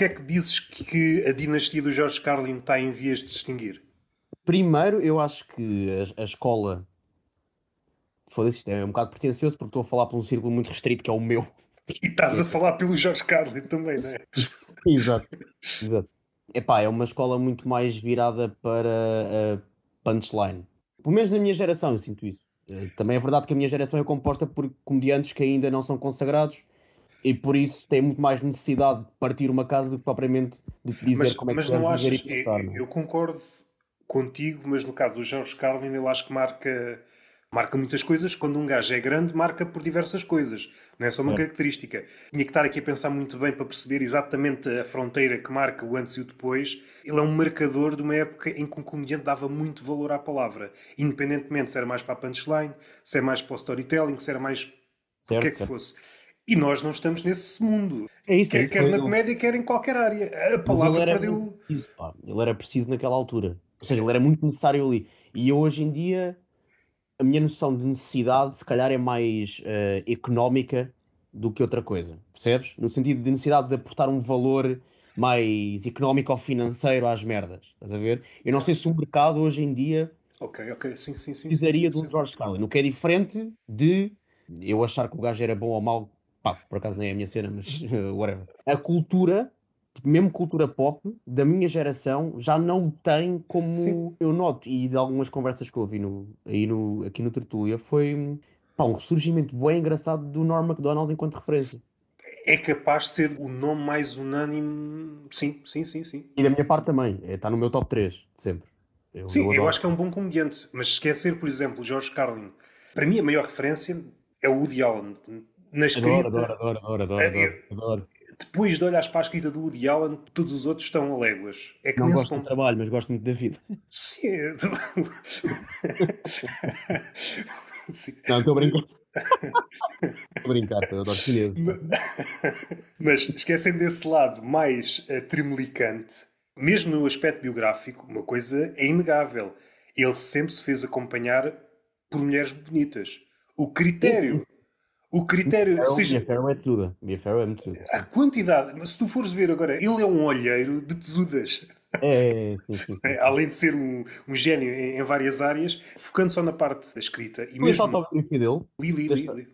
porque é que dizes que a dinastia do Jorge Carlin está em vias de se extinguir? Primeiro, eu acho que a, a escola. Foda-se, isto é, é um bocado pretencioso porque estou a falar para um círculo muito restrito que é o meu. E estás a falar pelo Jorge Carlin também, não é? Exato. Exato. Epá, é uma escola muito mais virada para a punchline. Pelo menos na minha geração eu sinto isso. Eh, também é verdade que a minha geração é composta por comediantes que ainda não são consagrados e por isso tem muito mais necessidade de partir uma casa do que propriamente de dizer mas, como é mas que Mas não achas, eu, eu, concordo contigo, mas no caso do Jorge Carlin, ele acho que marca, marca muitas coisas. Quando um gajo é grande, marca por diversas coisas, não é só uma é. característica. Tinha que estar aqui a pensar muito bem para perceber exatamente a fronteira que marca o antes e o depois. Ele é um marcador de uma época em que um comediante dava muito valor à palavra, independentemente se era mais para a punchline, se era é mais para o storytelling, se era mais. Certo, o que é que certo. fosse e nós não estamos nesse mundo. É isso, quer, é isso, quer na eu... comédia, quer em qualquer área. A palavra ele perdeu. Preciso, pá. Ele era preciso naquela altura. Ou seja, ele era muito necessário ali. E hoje em dia, a minha noção de necessidade, se calhar, é mais uh, económica do que outra coisa. Percebes? No sentido de necessidade de aportar um valor mais económico ou financeiro às merdas. Estás a ver? Eu não ah. sei se o mercado hoje em dia. Ok, ok, sim, sim, sim. Precisaria sim, sim, sim, de um George Carlin, o que é diferente de eu achar que o gajo era bom ou mau pá, por acaso nem é a minha cena, mas eh, whatever. A cultura, mesmo cultura pop, da minha geração, já não tem como Sim. eu noto. E de algumas conversas que eu ouvi no, aí no, aqui no Tertulia foi pá, um ressurgimento bem engraçado do Norm MacDonald enquanto referência é capaz de ser o nome mais unânime. Sim, sim, sim, sim. E da minha parte também, está é, no meu top 3 de sempre. Eu, sim, eu, eu, acho que é um bom comediante, mas esquecer, por exemplo, George Carlin, para mim a maior referência é o Woody Allen na escrita. Adoro, adoro, adoro, adoro, adoro, adoro. Depois de olhar para a escrita do Woody Allen, todos os outros estão a léguas. É que não gosto ponto... do trabalho, mas gosto muito da vida. Sim. É, sim. Não, estou a brincar. estou a brincar, estou a chinês. Mas esquecendo desse lado mais uh, eh, tremelicante, mesmo no aspecto biográfico, uma coisa é inegável. Ele sempre se fez acompanhar por mulheres bonitas. O critério o critério. Mia seja, é tesuda. Mia Farrow é muito tesuda. A quantidade. Mas se tu fores ver agora, ele é um olheiro de tesudas. É, é, é sim, sim, sim. Além de ser um, um gênio em, em, várias áreas, focando só na parte da escrita. E mesmo... a autobiografia dele? Li, li, li. li.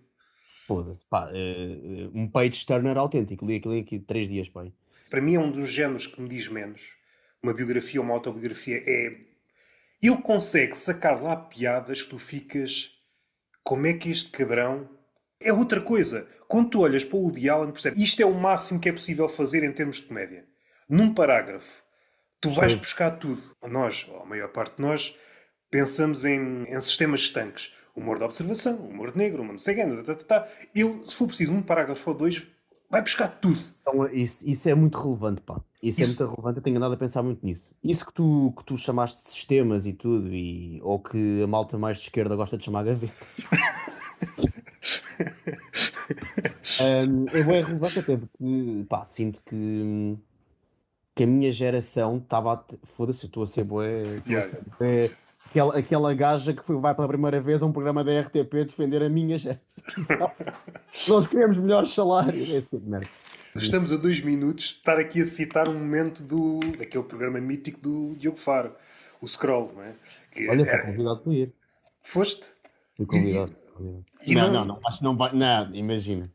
Foda-se, pá. É, é, um page turner autêntico. Li aquilo em três dias, pai. Para mim é um dos géneros que me diz menos. Uma biografia ou uma autobiografia é... Ele consegue sacar lá piadas que tu ficas... Como é que este cabrão é outra coisa. Quando tu olhas para o Woody Allen, percebes, isto é o máximo que é possível fazer em termos de comédia. Num parágrafo, tu vais Sim. buscar tudo. Nós, ou a maior parte de nós, pensamos em, em sistemas estanques. Humor de observação, humor de negro, humor não sei tá, tá, tá, tá. Ele, se for preciso, um parágrafo ou dois, vai buscar tudo. Então, isso, isso, é muito relevante, pá. Isso, é isso, é muito relevante, eu tenho andado a pensar muito nisso. Isso que tu, que tu chamaste de sistemas e tudo, e, ou que a malta mais de esquerda gosta de chamar gavetas. é bem relevante até porque pá, sinto que, que a minha geração estava a. Foda-se, eu estou a ser boé. Yeah, é é? É, Aquela, aquela gaja que foi, vai pela primeira vez a um programa da RTP defender a minha geração. Nós queremos melhores salários. É tipo merda. Estamos a dois minutos de estar aqui a citar um momento do, daquele programa mítico do Diogo Faro, o Scroll, não é? Que Olha, era... fui convidado para ir. Foste? Fui convidado. E não, não, não, acho que não vai. Não, imagina.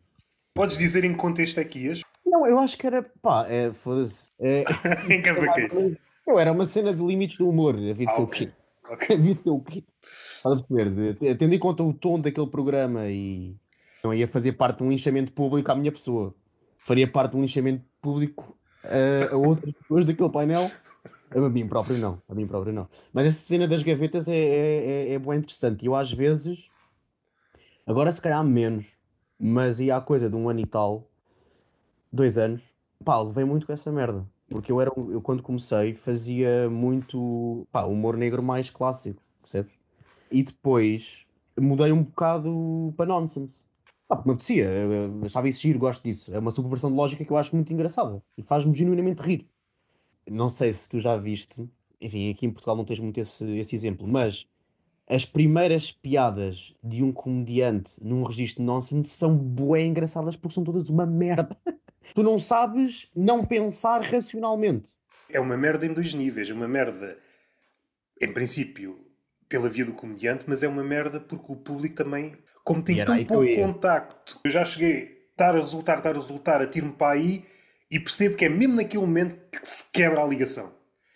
Podes dizer em que contexto é que ias? Não, eu acho que era. pá, é, foda-se. É, em cavaquete. Eu era uma cena de limites do humor, havia de ser o quê? Havia de ser o quê? Estás a perceber? tendo em conta o tom daquele programa e. não ia fazer parte de um linchamento público à minha pessoa. Faria parte de um linchamento público a, a outras pessoas daquele painel. A mim próprio não, a mim próprio não. Mas essa cena das gavetas é, é, é, é bem interessante. Eu às vezes Agora se calhar menos, mas ia há coisa de um ano e tal, dois anos, pá, levei muito com essa merda. Porque eu era, eu quando comecei fazia muito, pá, humor negro mais clássico, percebes? E depois mudei um bocado para nonsense. Pá, porque me apetecia, achava isso giro, gosto disso. É uma subversão de lógica que eu acho muito engraçada e faz-me genuinamente rir. Não sei se tu já viste, enfim, aqui em Portugal não tens muito esse, esse exemplo, mas as primeiras piadas de um comediante num registro nonsense são bué engraçadas porque são todas uma merda. tu não sabes não pensar racionalmente. É uma merda em dois níveis. É uma merda, em princípio, pela via do comediante, mas é uma merda porque o público também, como tem tão pouco contacto, eu já cheguei, estar a resultar, estar a resultar, tiro me para aí e percebo que é mesmo naquele momento que se quebra a ligação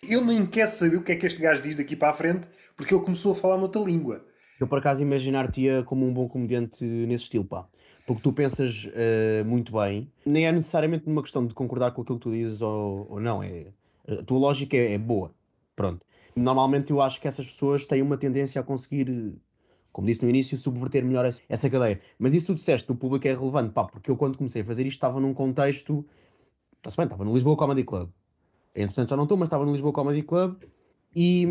eu nem quero saber o que é que este gajo diz daqui para a frente, porque ele começou a falar noutra língua. Eu, por acaso, imaginar-te-ia como um bom comediante nesse estilo, pá. Porque tu pensas uh, muito bem, nem é necessariamente uma questão de concordar com aquilo que tu dizes ou, ou não, é, a tua lógica é, é boa, pronto. Normalmente eu acho que essas pessoas têm uma tendência a conseguir como disse no início, subverter melhor essa cadeia. Mas isso tu disseste, o público é relevante, pá, porque eu quando comecei a fazer isto estava num contexto, está-se bem, estava no Lisboa Comedy Club, entretanto já não estou, mas estava no Lisboa Comedy Club e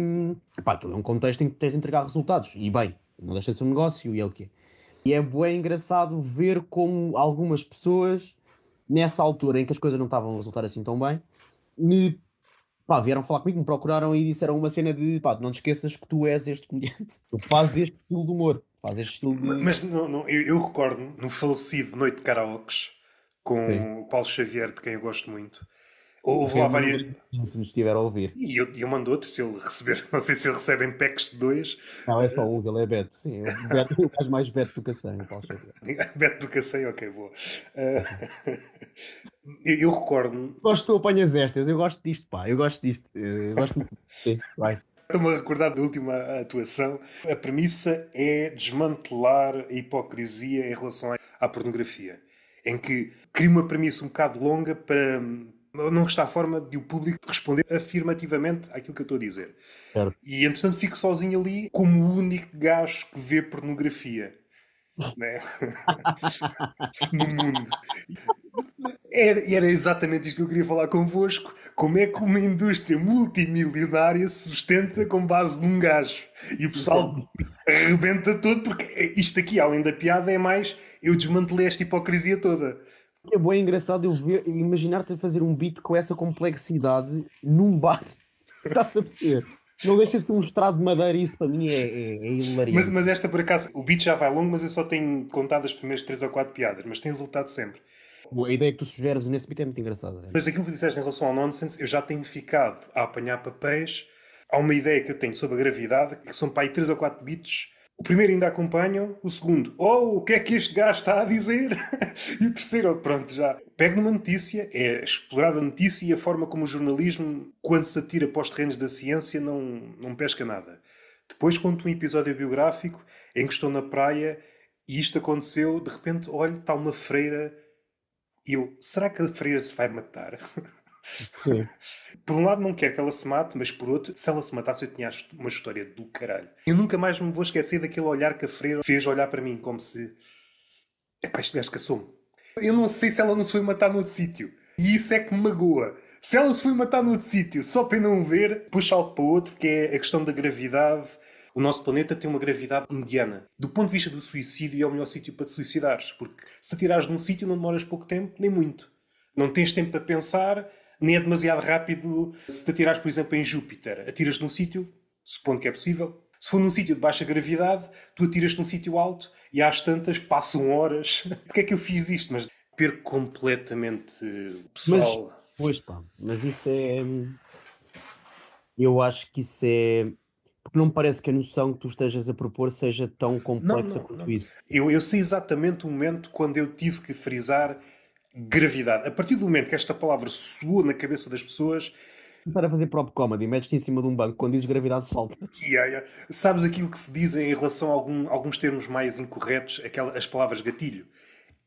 pá, aquilo é um contexto em que tens de entregar resultados. E bem, não deixa de ser um negócio e é o que é. E é bem engraçado ver como algumas pessoas, nessa altura em que as coisas não estavam a resultar assim tão bem, me pá, vieram falar comigo, me procuraram e disseram uma cena de pá, não te esqueças que tu és este comediante, tu fazes este estilo de humor, fazes este estilo de. Mas não, não, eu, eu recordo no falecido Noite de Karaokes com Sim. o Paulo Xavier, de quem eu gosto muito, Houve lá várias. Se nos estiver a ouvir. E eu, eu mando outro se ele receber. Não sei se ele recebe em packs de dois. Não, é só Hugo, ele é Beto. Sim, é Beto, o mais Beto do que a 100. Beto do que a 100, ok, boa. Uh, eu, eu recordo. Gosto que tu apanhas estas, eu gosto disto, pá, eu gosto disto. Eh, eu gosto muito. vai. Estou-me a recordar da última atuação. A premissa é desmantelar a hipocrisia em relação à pornografia. Em que cria uma premissa um bocado longa para, não está a forma de o público responder afirmativamente àquilo que eu estou a dizer. E entretanto fico sozinho ali como o único gajo que vê pornografia. Né? no mundo. Era, era, exatamente isto que eu queria falar convosco. Como é que uma indústria multimilionária se sustenta com base num gajo? E o pessoal arrebenta todo, porque isto aqui, além da piada, é mais eu desmantelei esta hipocrisia toda. É bom, engraçado eu ver, imaginar-te a fazer um beat com essa complexidade num bar. Estás a perceber? Não deixa de ter um estrado de madeira, isso para mim é, é, é Mas, mas, esta, por acaso, o beat já vai longo, mas eu só tenho contado as primeiras 3 ou 4 piadas, mas tem resultado sempre. A ideia que tu sugeres nesse beat é muito engraçada. É? Mas aquilo que disseste em relação ao nonsense, eu já tenho ficado a apanhar papéis. Há uma ideia que eu tenho sobre a gravidade, que são para aí 3 ou 4 beats o primeiro ainda acompanham, o segundo, oh, o que é que este gajo está a dizer? e o terceiro, oh, pronto, já. Pega numa notícia, é explorar a notícia e a forma como o jornalismo, quando se atira para os terrenos da ciência, não, não pesca nada. Depois conto um episódio biográfico em que estou na praia e isto aconteceu, de repente, olha, está uma freira. E eu, será que a freira se vai matar? Por um lado não quero que ela se mate, mas por outro, se ela se matasse eu tinha uma história do caralho. Eu nunca mais me vou esquecer daquele olhar que a Freira fez olhar para mim, como se... Epá, este gajo caçou-me. Eu não sei se ela não se foi matar noutro sítio. E isso é que me magoa. Se ela se foi matar noutro sítio só para não ver, puxa algo para outro, que é a questão da gravidade. O nosso planeta tem uma gravidade mediana. Do ponto de vista do suicídio, é o melhor sítio para te suicidares, porque se tirares de um sítio não demoras pouco tempo, nem muito. Não tens tempo para pensar, nem é demasiado rápido se te atirares, por exemplo, em Júpiter. Atiras-te num sítio, supondo que é possível. Se for num sítio de baixa gravidade, tu atiras-te num sítio alto e às tantas passam horas. Porquê é que eu fiz isto? Mas perco completamente o pessoal. Mas, pois pá, mas isso é. Eu acho que isso é porque não me parece que a noção que tu estejas a propor seja tão complexa não, não, quanto não. isso. Eu, eu, sei exatamente o momento quando eu tive que frisar gravidade. A partir do momento que esta palavra soou na cabeça das pessoas. Para fazer próprio comedy, metes-te em cima de um banco, quando dizes gravidade, salta. Yeah, yeah. Sabes aquilo que se diz em relação a algum, alguns termos mais incorretos, aquelas as palavras gatilho?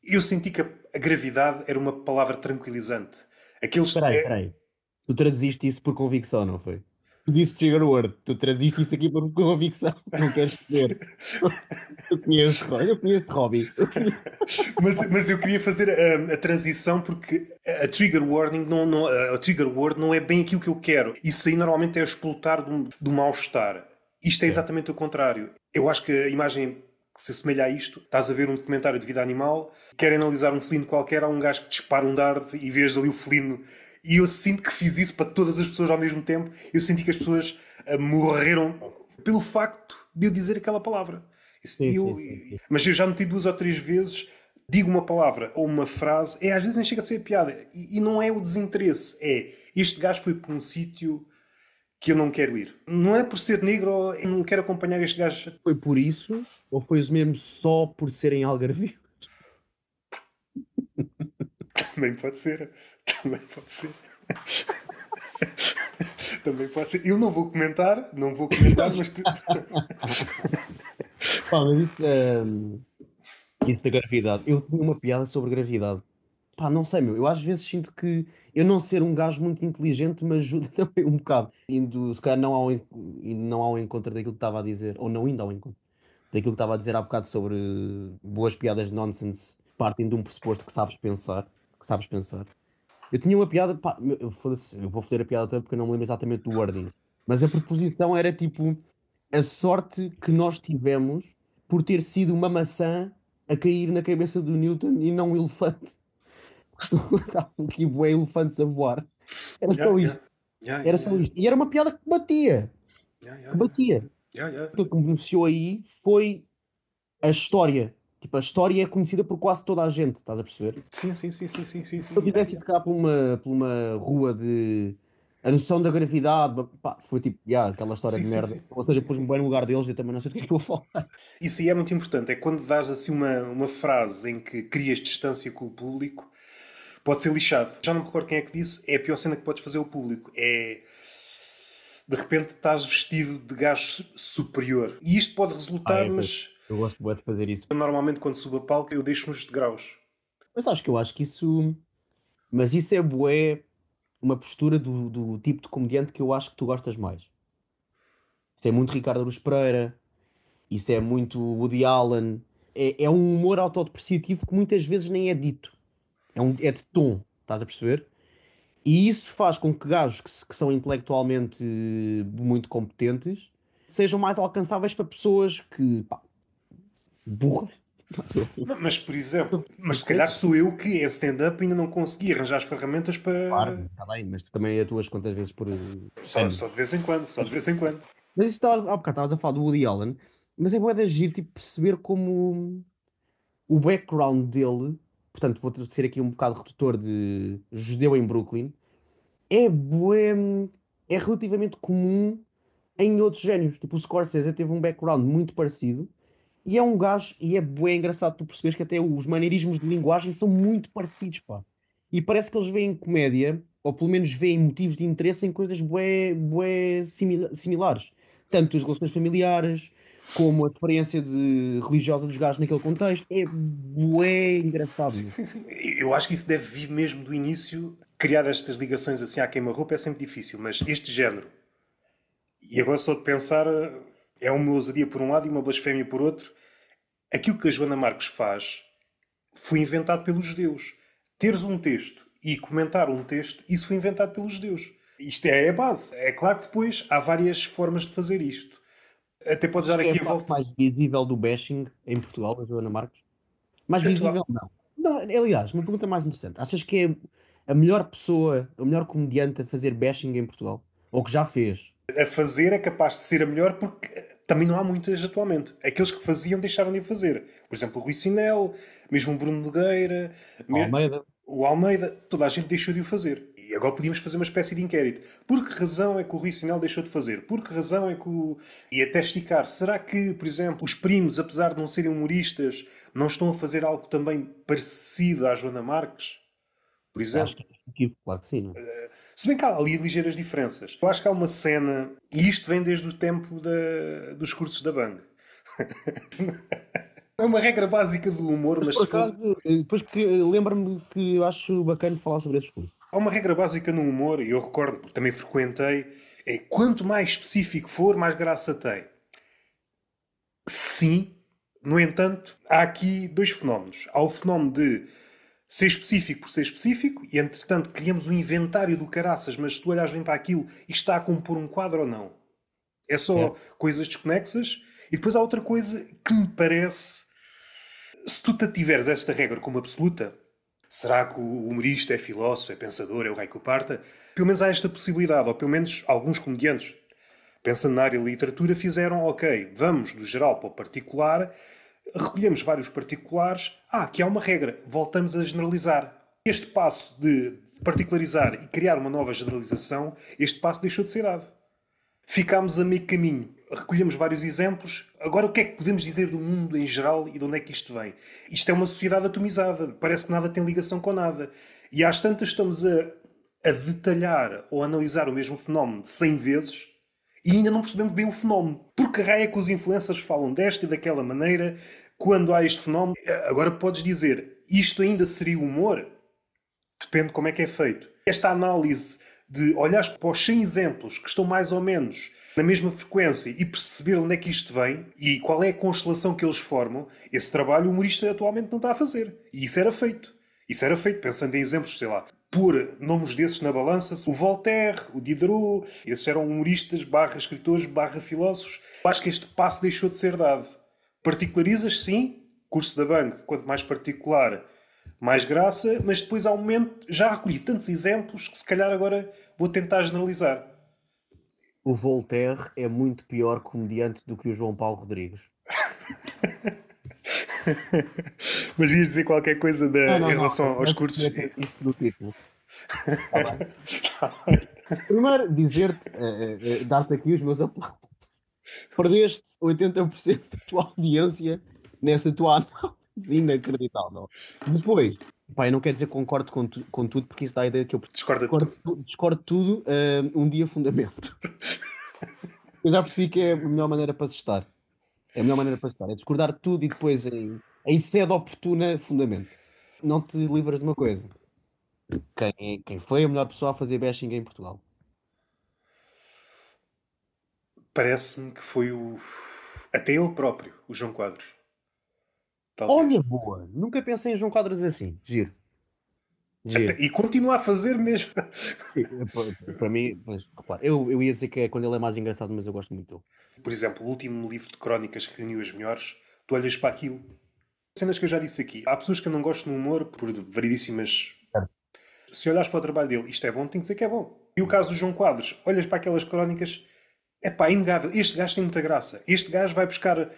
Eu senti que a, a gravidade era uma palavra tranquilizante. Aqueles. aí, é... aí. Tu traduziste isso por convicção, não foi? tu Trigger Word, tu traziste isso aqui por uma convicção, não queres saber. eu conheço, eu conheço Robbie. mas, mas eu queria fazer a, a, transição porque a trigger warning não, não, a trigger word não é bem aquilo que eu quero. Isso aí normalmente é explotar do, do mal-estar. Isto é, é. exatamente é. o contrário. Eu acho que a imagem que se assemelha a isto, estás a ver um documentário de vida animal, querem analisar um felino qualquer, há um gajo que dispara um dardo e vês ali o felino e eu sinto que fiz isso para todas as pessoas ao mesmo tempo. Eu senti que as pessoas eh, morreram pelo facto de eu dizer aquela palavra. Sim, eu, sim, sim, mas eu já noti duas ou três vezes, digo uma palavra ou uma frase, é às vezes nem chega a ser piada. E, e não é o desinteresse, é este gajo foi para um sítio que eu não quero ir. Não é por ser negro, eu não quero acompanhar este gajo. Foi por isso? Ou foi mesmo só por serem algarvios? Também pode ser. Também pode ser. Também pode ser. Eu não vou comentar, não vou comentar, mas tu. Pá, mas isso, um, ehm, isso da gravidade. Eu tenho uma piada sobre gravidade. Pá, não sei, meu. Eu às vezes sinto que eu não ser um gajo muito inteligente me ajuda também um bocado. Indo, se calhar, não ao, não ao encontro daquilo que estava a dizer, ou não indo ao encontro daquilo que estava a dizer há bocado sobre boas piadas nonsense, partindo de um pressuposto que sabes pensar. Que sabes pensar. Eu tinha uma piada, pá, eu vou foder a piada também porque eu não me lembro exatamente do wording. Mas a proposição era tipo a sorte que nós tivemos por ter sido uma maçã a cair na cabeça do Newton e não um elefante. Porque estavam tipo, bué elefantes a voar. Era yeah, só isto. Yeah, yeah, era só isso. E era uma piada que batia. que batia. O que me beneficiou aí foi a história Tipo, a história é conhecida por quase toda a gente, estás a perceber? Sim, sim, sim, sim, sim, sim. Se eu tivesse ido cá por uma, por uma rua de a noção da gravidade, pá, foi tipo, yeah, aquela história sim, de merda. Sim, Ou seja, pus-me bem no lugar deles e eu também não sei do que é que estou a falar. Isso aí é muito importante, é quando dás assim uma, uma frase em que crias distância com o público, pode ser lixado. Já não me recordo quem é que disse, é a pior cena que podes fazer ao público. É de repente estás vestido de gajo superior. E isto pode resultar, ah, é, eu gosto muito de fazer isso. normalmente quando subo a palco eu deixo nos degraus. Mas acho que eu acho que isso. Mas isso é bué uma postura do, do tipo de comediante que eu acho que tu gostas mais. Isso é muito Ricardo Luz Pereira, isso é muito Woody Allen. É, é um humor autodepreciativo que muitas vezes nem é dito. É, um, é de tom, estás a perceber? E isso faz com que gajos que, que são intelectualmente muito competentes sejam mais alcançáveis para pessoas que pá, burra. Mas, por exemplo, mas se calhar sou eu que é stand-up e ainda não consegui arranjar as ferramentas para. Claro, está bem, mas também atuas quantas vezes por. Só, só, de vez em quando, só de vez em quando. Mas isto estava, tá, há bocado estavas a falar do Woody Allen, mas é boa de agir, tipo, perceber como o background dele, portanto, vou ser aqui um bocado redutor de judeu em Brooklyn, é bué, é relativamente comum em outros gênios Tipo, o Scorsese teve um background muito parecido e é um gajo, e é bem engraçado tu percebes que até os maneirismos de linguagem são muito parecidos, pá. E parece que eles veem comédia, ou pelo menos veem motivos de interesse em coisas bué, bué simila similares. Tanto as relações familiares, como a diferença de religiosa dos gajos naquele contexto. É bué engraçado. Eu acho que isso deve vir mesmo do início. Criar estas ligações assim à queima-roupa é sempre difícil, mas este género. E agora sou de pensar é uma ousadia por um lado e uma blasfémia por outro. Aquilo que a Joana Marques faz foi inventado pelos judeus. Teres um texto e comentar um texto, isso foi inventado pelos judeus. Isto é a base. É claro que depois há várias formas de fazer isto. Até podes dar é aqui a volta. mais visível do bashing em Portugal, da Joana Marques? Mais visível, não. não. Aliás, uma pergunta mais interessante. Achas que é a melhor pessoa, o melhor comediante a fazer bashing em Portugal? Ou que já fez? a fazer é capaz de ser a melhor porque eh, também não há muitas atualmente. Aqueles que faziam deixaram de fazer. Por exemplo, o Rui Sinel, mesmo o Bruno Nogueira, o Almeida. o Almeida, toda a gente deixou de o fazer. E agora podíamos fazer uma espécie de inquérito. Por que razão é que o Rui Sinel deixou de fazer? Por que razão é que o. E até esticar. Será que, por exemplo, os primos, apesar de não serem humoristas, não estão a fazer algo também parecido à Joana Marques? Por exemplo. Claro que sim. Não? É? Se bem que há ali ligeiras diferenças. Eu acho que há uma cena, e isto vem desde o tempo da, dos cursos da Bang. É uma regra básica do humor, mas. for... Eh, depois que eh, lembro-me que eu acho bacana falar sobre esses cursos. Há uma regra básica no humor, e eu recordo, porque também frequentei, é quanto mais específico for, mais graça tem. Sim, no entanto, há aqui dois fenómenos. Há o fenómeno de ser específico por ser específico, e entretanto criamos um inventário do caraças, mas se tu olhas bem para aquilo, isto está a compor um quadro ou não? É só é. coisas desconexas. E depois há outra coisa que me parece. Se tu tiveres esta regra como absoluta, será que o humorista é filósofo, é pensador, é o o Parta? Pelo menos há esta possibilidade, ou pelo menos alguns comediantes, pensando na área de literatura, fizeram, ok, vamos do geral para o particular, recolhemos vários particulares. Ah, aqui há uma regra, voltamos a generalizar. Este passo de particularizar e criar uma nova generalização, este passo deixou de ser dado. Ficámos a meio caminho, recolhemos vários exemplos. Agora, o que é que podemos dizer do mundo em geral e de onde é que isto vem? Isto é uma sociedade atomizada, parece que nada tem ligação com nada. E às tantas estamos a, a detalhar ou a analisar o mesmo fenómeno 100 vezes e ainda não percebemos bem o fenómeno. que raio é que os influencers falam desta e daquela maneira quando há este fenómeno? Agora podes dizer, isto ainda seria humor? Depende de como é que é feito. Esta análise de olhar para os 100 exemplos que estão mais ou menos na mesma frequência e perceber onde é que isto vem e qual é a constelação que eles formam, esse trabalho o humorista atualmente não está a fazer. E isso era feito. Isso era feito pensando em exemplos, sei lá, por nomes desses na balança, o Voltaire, o Diderot, esses eram humoristas, barra escritores, barra filósofos. Acho que este passo deixou de ser dado. Particularizas, sim, curso da banca, quanto mais particular, mais graça, mas depois há um momento já recolhi tantos exemplos que se calhar agora vou tentar generalizar. O Voltaire é muito pior comediante do que o João Paulo Rodrigues. Mas ias dizer qualquer coisa da não, não, em relação aos cursos? do título. Tá, tá Primeiro, dizer-te, uh, uh, dar-te aqui os meus aplausos. Perdeste 80% da tua audiência nessa tua análise inacreditável. Depois, pai, não quer dizer que concordo com, tu, com, tudo, porque isso dá a ideia que eu discordo, discordo, tudo, discordo tudo uh, um dia fundamento. eu já percebi que é a melhor maneira para se estar. É a melhor maneira para estar. É discordar tudo e depois em, em sede oportuna, fundamento. Não te livras de uma coisa. Quem, é, quem foi a melhor pessoa a fazer bashing em Portugal? Parece-me que foi o. Até ele próprio, o João Quadros. Talvez. Olha, boa! Nunca pensei em João Quadros assim. Giro. E continua a fazer mesmo. Sim, para mim, claro, eu, eu ia dizer que é quando ele é mais engraçado, mas eu gosto muito dele. Por exemplo, o último livro de crónicas que reuniu as melhores, tu olhas para aquilo. Cenas que eu já disse aqui. Há pessoas que eu não gosto no humor por variedíssimas. Se olhas para o trabalho dele, isto é bom, tem que dizer que é bom. E o caso do João Quadros, olhas para aquelas crónicas é pá, inegável. Este gajo tem muita graça. Este gajo vai buscar eh,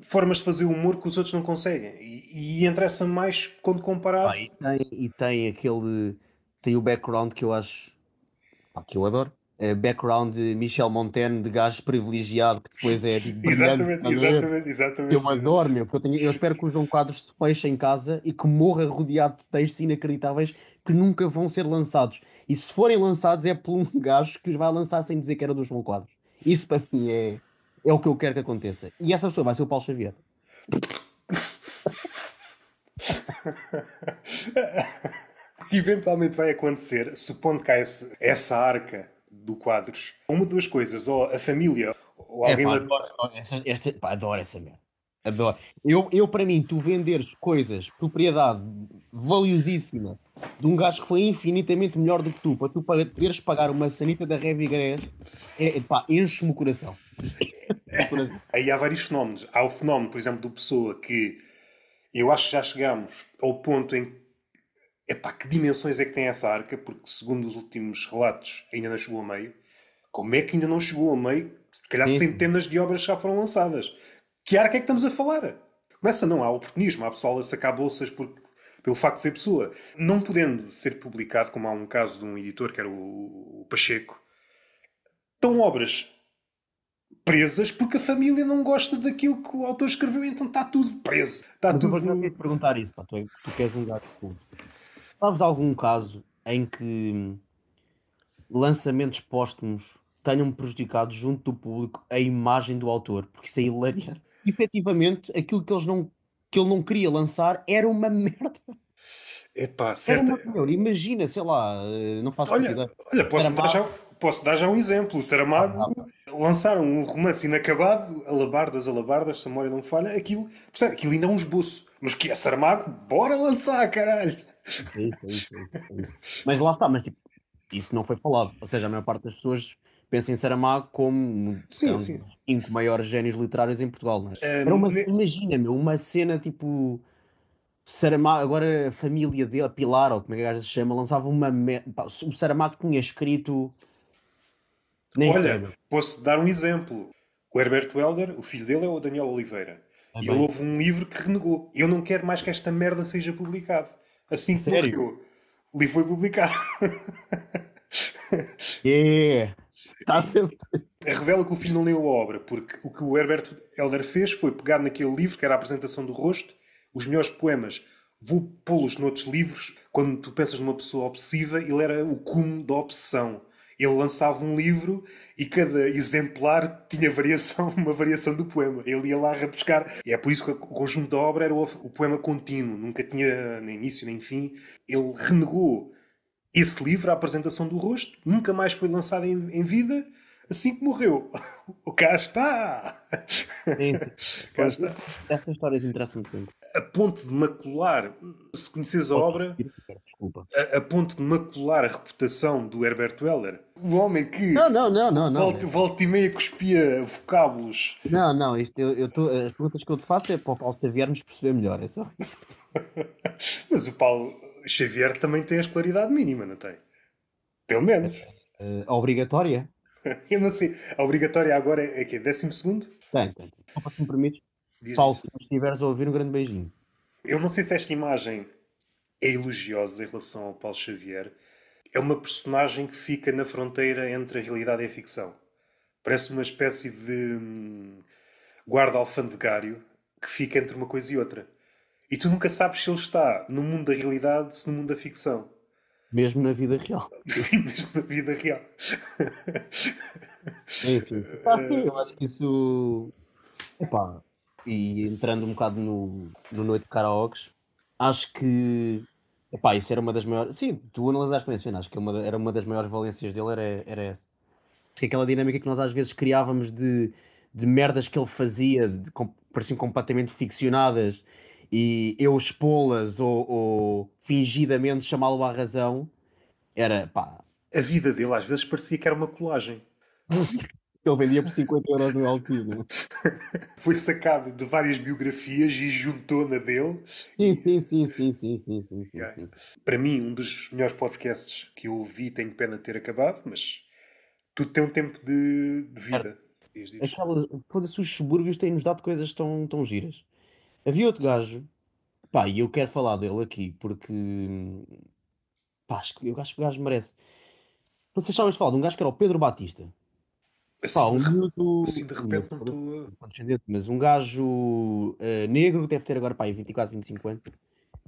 formas de fazer humor que os outros não conseguem. E, e interessa mais quando comparado. e, tem, e, tem, aquele. Tem o background que eu acho. Pá, que eu adoro. É background de Michel Montaigne de gajo privilegiado que depois é tipo, exatamente, exatamente, exatamente, Eu adoro, meu. porque eu, tenho, eu espero que o João Quadros se feche em casa e que morra rodeado de textos inacreditáveis que nunca vão ser lançados. E se forem lançados é por um gajo que os vai lançar sem dizer que era do João Quadros. Isso para mim é, é o que eu quero que aconteça. E essa pessoa vai ser o Paulo Xavier. Eventualmente vai acontecer, supondo que há esse, essa arca do Quadros, uma ou duas coisas, ou a família, ou é alguém... É, pá, adoro, adoro, essa, essa, pá, adoro essa merda. Adoro. Eu, eu para mim, tu venderes coisas, propriedade valiosíssima de um gajo que foi infinitamente melhor do que tu, para tu poderes pagar uma sanita da Revigres, é, é, pá, enche-me o coração. Aí há vários fenómenos. Há o fenómeno, por exemplo, do pessoa que eu acho que já chegamos ao ponto em que epá, que dimensões é que tem essa arca? Porque, segundo os últimos relatos, ainda não chegou a meio. Como é que ainda não chegou a meio? Se calhar Sim. centenas de obras já foram lançadas que arca é que estamos a falar? Começa, não há oportunismo, há pessoal a sacar bolsas pelo facto de ser pessoa. Não podendo ser publicado, como há um caso de um editor que era o, o Pacheco, estão obras presas porque a família não gosta daquilo que o autor escreveu, então está tudo preso. Está Mas tudo... Eu te perguntar isso, pá, tu, és tu queres um gato Sabes algum caso em que lançamentos póstumos tenham prejudicado junto do público a imagem do autor? Porque isso é hilariante efetivamente aquilo que, eles não, que ele não queria lançar era uma merda. Epá, certo. Uma... imagina, sei lá, eh, não faço Olha, olha posso, dar já, posso dar já um exemplo. O Saramago ah, lançaram um romance inacabado, Alabardas, Alabardas, Samória não falha, aquilo, percebe, aquilo ainda é um esboço. Mas que é Saramago, bora lançar, caralho! Sim, sim, sim, sim. Mas lá está, mas tipo, isso não foi falado. Ou seja, a maior parte das pessoas pensa em Saramago como sim, é um sim. cinco maiores gênios literários em Portugal. Não é? Um, ah, uma, é- Imagina, meu, uma cena tipo. Saramago, agora a família dele, a Pilar, ou como é que a gaja se chama, lançava uma. Me... O Saramago tinha escrito. Nem Olha, sei. posso dar um exemplo. O Herberto Helder, o filho dele é o Daniel Oliveira. Ah, e ele houve um livro que renegou. Eu não quero mais que esta merda seja publicado. Assim que Sério? Morreu, o livro foi publicado. yeah. É. Está sempre. Revela que o filho não leu a obra, porque o que o Herbert Helder fez foi pegar naquele livro que era a apresentação do rosto, os melhores poemas, vou pô-los noutros livros. Quando tu pensas numa pessoa obsessiva, ele era o cume da obsessão. Ele lançava um livro e cada exemplar tinha variação, uma variação do poema. Ele ia lá repescar. E é por isso que o conjunto da obra era o poema contínuo, nunca tinha nem início nem fim. Ele renegou esse livro, A Apresentação do Rosto, nunca mais foi lançado em, em vida assim que morreu. O cá está! Sim, sim. cá está. Essas histórias interessam-me sempre. A ponto de Macular, se conheces a obra, desculpa. A, a de Macular, a reputação do Herbert Weller, o homem que. Não, não, não, não. não volta, volta e meia cuspia vocábulos. Não, não, isto, eu, eu tô, as perguntas que eu te faço é para o Paulo Xavier nos perceber melhor, é só isso. Mas o Paulo Xavier também tem a escolaridade mínima, não tem? Pelo menos. Uh, obrigatória? Eu não sei. A obrigatória agora é, é quê? Décimo segundo? Tem, tem. Só se me permites. Paulo, se estiveres a ouvir, um grande beijinho. Eu não sei se esta imagem é elogiosa em relação ao Paulo Xavier. É uma personagem que fica na fronteira entre a realidade e a ficção. Parece uma espécie de hum, guarda alfandegário que fica entre uma coisa e outra. E tu nunca sabes se ele está no mundo da realidade se no mundo da ficção. Mesmo na vida real. Sim, mesmo na vida real. É isso. Ah, sim, eu acho que isso. E entrando um bocado no, no Noite de Karaokes, acho que. Epá, isso era uma das maiores. Sim, tu analisaste bem mencionar, acho que é uma, era uma das maiores valências dele, era, era essa. Que é aquela dinâmica que nós às vezes criávamos de, de merdas que ele fazia, de, de, pareciam completamente ficcionadas e eu expô-las ou, ou, fingidamente chamá-lo à razão era pá. A vida dele às vezes parecia que era uma colagem. Ele vendia por 50 euros no Alquilo. Foi sacado de várias biografias e juntou na dele. Sim, sim, sim, sim, sim, sim, sim, sim, sim. Para mim, um dos melhores podcasts que eu ouvi, tenho pena de ter acabado, mas tudo tem um tempo de, de vida. foda-se, os subúrbios têm-nos dado coisas tão, tão giras. Havia outro gajo, pá, e eu quero falar dele aqui porque hum, pá, acho que, eu acho que o gajo merece. Vocês sabem falar de um gajo que era o Pedro Batista. Assim, pá, um de, miúdo, assim de repente não estou. Mas um gajo uh, negro, deve ter agora pá, 24, 25 anos.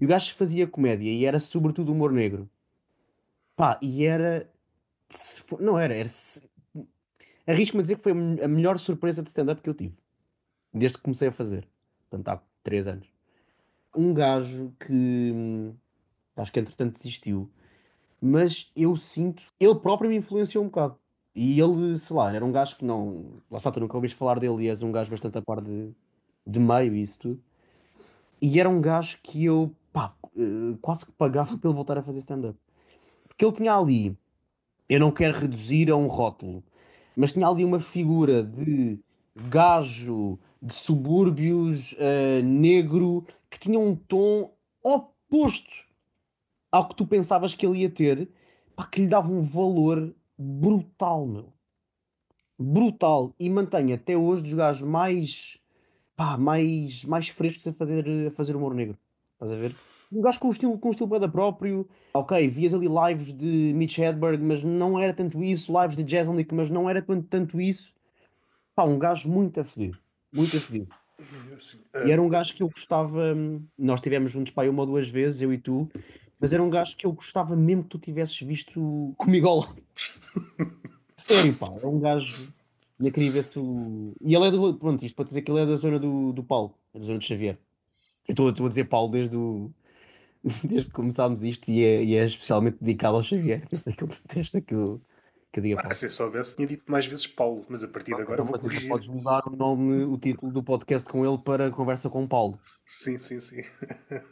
E o gajo fazia comédia e era sobretudo humor negro. Pá, e era. For, não era, era. Arrisco-me a dizer que foi a melhor surpresa de stand-up que eu tive. Desde que comecei a fazer. Portanto, há 3 anos. Um gajo que hum, acho que entretanto desistiu, mas eu sinto, ele próprio me influenciou um bocado. E ele, sei lá, era um gajo que não. Lá está, tu nunca ouviste falar dele e és um gajo bastante a par de, de meio e isso tudo. E era um gajo que eu, pá, eh, quase que pagava pelo voltar a fazer stand-up. Porque ele tinha ali, eu não quero reduzir a um rótulo, mas tinha ali uma figura de gajo de subúrbios, uh, negro, que tinha um tom oposto ao que tu pensavas que ele ia ter, pá, que lhe dava um valor brutal, meu. Brutal. E mantém até hoje dos gajos mais, pá, mais, mais frescos a fazer, a fazer humor negro. Estás a ver? Um gajo com um estilo, com um estilo da próprio. Ok, vias ali lives de Mitch Hedberg, mas não era tanto isso. Lives de Jazz mas não era tanto, tanto isso Pá, um gajo muito afedido. Muito afedido. E era um gajo que eu gostava. Hum, nós estivemos juntos, pá, uma ou duas vezes, eu e tu. Mas era um gajo que eu gostava mesmo que tu tivesses visto comigo lá Sério, pá. Era um gajo. Eu queria ver se o. E ele é do. Pronto, isto para dizer que ele é da zona do, do Paulo, é da zona de Xavier. Eu estou, a dizer Paulo desde o. Desde que começámos isto e é, e é especialmente dedicado ao Xavier. Pensa é que ele detesta aquilo que diga Paulo. Ah, se eu soubesse, tinha dito mais vezes Paulo, mas a partir ah, de agora então vou corrigir. Podes mudar o nome, o título do podcast com ele para Conversa com Paulo. Sim, sim, sim.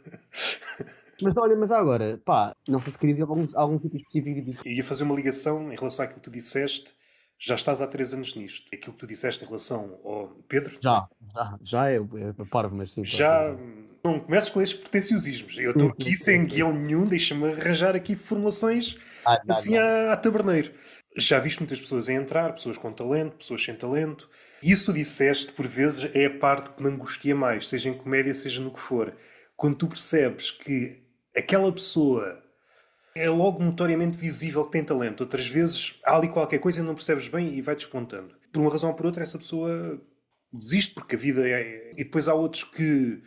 Mas olha, mas agora, pá, não sei se querias algum, algum tipo específico disso. Eu ia fazer uma ligação em relação àquilo que tu disseste. Já estás há três anos nisto. Aquilo que tu disseste em relação ao Pedro? Já, já, já é, é parvo, mas sim. Já, é. não começas com esses pretenciosismos. Eu estou aqui sem guião nenhum, deixa-me arranjar aqui formulações ah, não, assim não. A, a taberneiro já viste muitas pessoas a entrar, pessoas com talento, pessoas sem talento. Isso tu disseste, por vezes, é a parte que me angustia mais, seja em comédia, seja no que for. Quando tu percebes que aquela pessoa é logo notoriamente visível que tem talento, outras vezes há ali qualquer coisa e não percebes bem e vai despontando. Por uma razão ou por outra, essa pessoa desiste porque a vida é. E depois há outros que,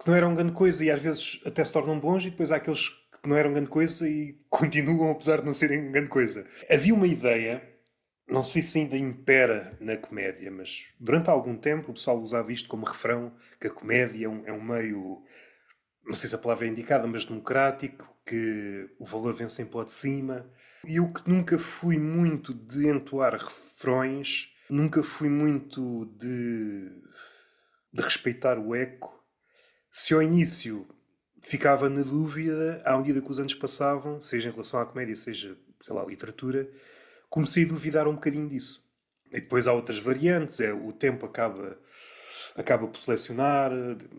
que não eram grande coisa e às vezes até se tornam bons, e depois há aqueles que não eram grande coisa e continuam, apesar de não serem grande coisa. Havia uma ideia, não sei se ainda impera na comédia, mas durante algum tempo o pessoal usava isto como refrão: que a comédia é um, é um meio, não sei se a palavra é indicada, mas democrático, que o valor vem sempre lá de cima. E eu que nunca fui muito de entoar refrões, nunca fui muito de, de respeitar o eco. Se ao início ficava na dúvida, à medida que os anos passavam, seja em relação à comédia, seja, sei lá, à literatura, comecei a duvidar um bocadinho disso. E depois há outras variantes, é, o tempo acaba, acaba por selecionar,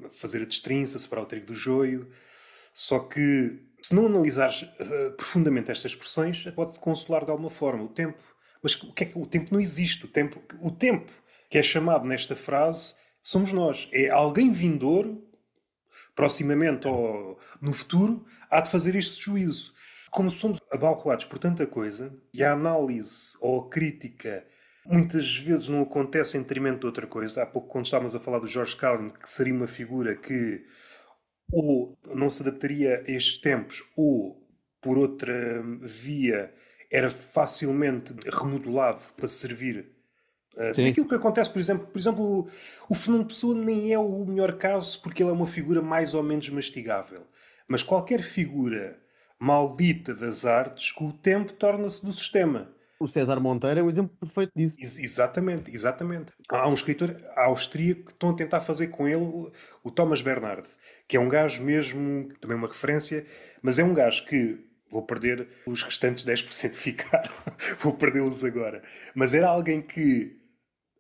fazer a destrinça, separar o trigo do joio. Só que, se não analisares uh, profundamente estas expressões, eh, pode-te consolar de alguma forma. O tempo. Mas o que é que o tempo não existe? O tempo, o tempo que é chamado nesta frase somos nós. É alguém vindouro proximamente ou no futuro, há de fazer este juízo. Como somos abalroados por tanta coisa e a análise ou a crítica muitas vezes não acontece em detrimento de outra coisa. Há pouco, quando estávamos a falar do George Carlin, que seria uma figura que ou não se adaptaria a estes tempos, ou por outra via era facilmente remodelado para servir eh, Sim. Aquilo que acontece, por exemplo, por exemplo, o Fernando Pessoa nem é o melhor caso porque ele é uma figura mais ou menos mastigável. Mas qualquer figura maldita das artes, com o tempo torna-se do sistema. O César Monteiro é um exemplo perfeito disso. Ex exatamente, exatamente. Há um escritor austríaco que estão a tentar fazer com ele, o Thomas Bernard, que é um gajo mesmo, também uma referência, mas é um gajo que vou perder os restantes 10% que ficaram, vou perdê-los agora. Mas era alguém que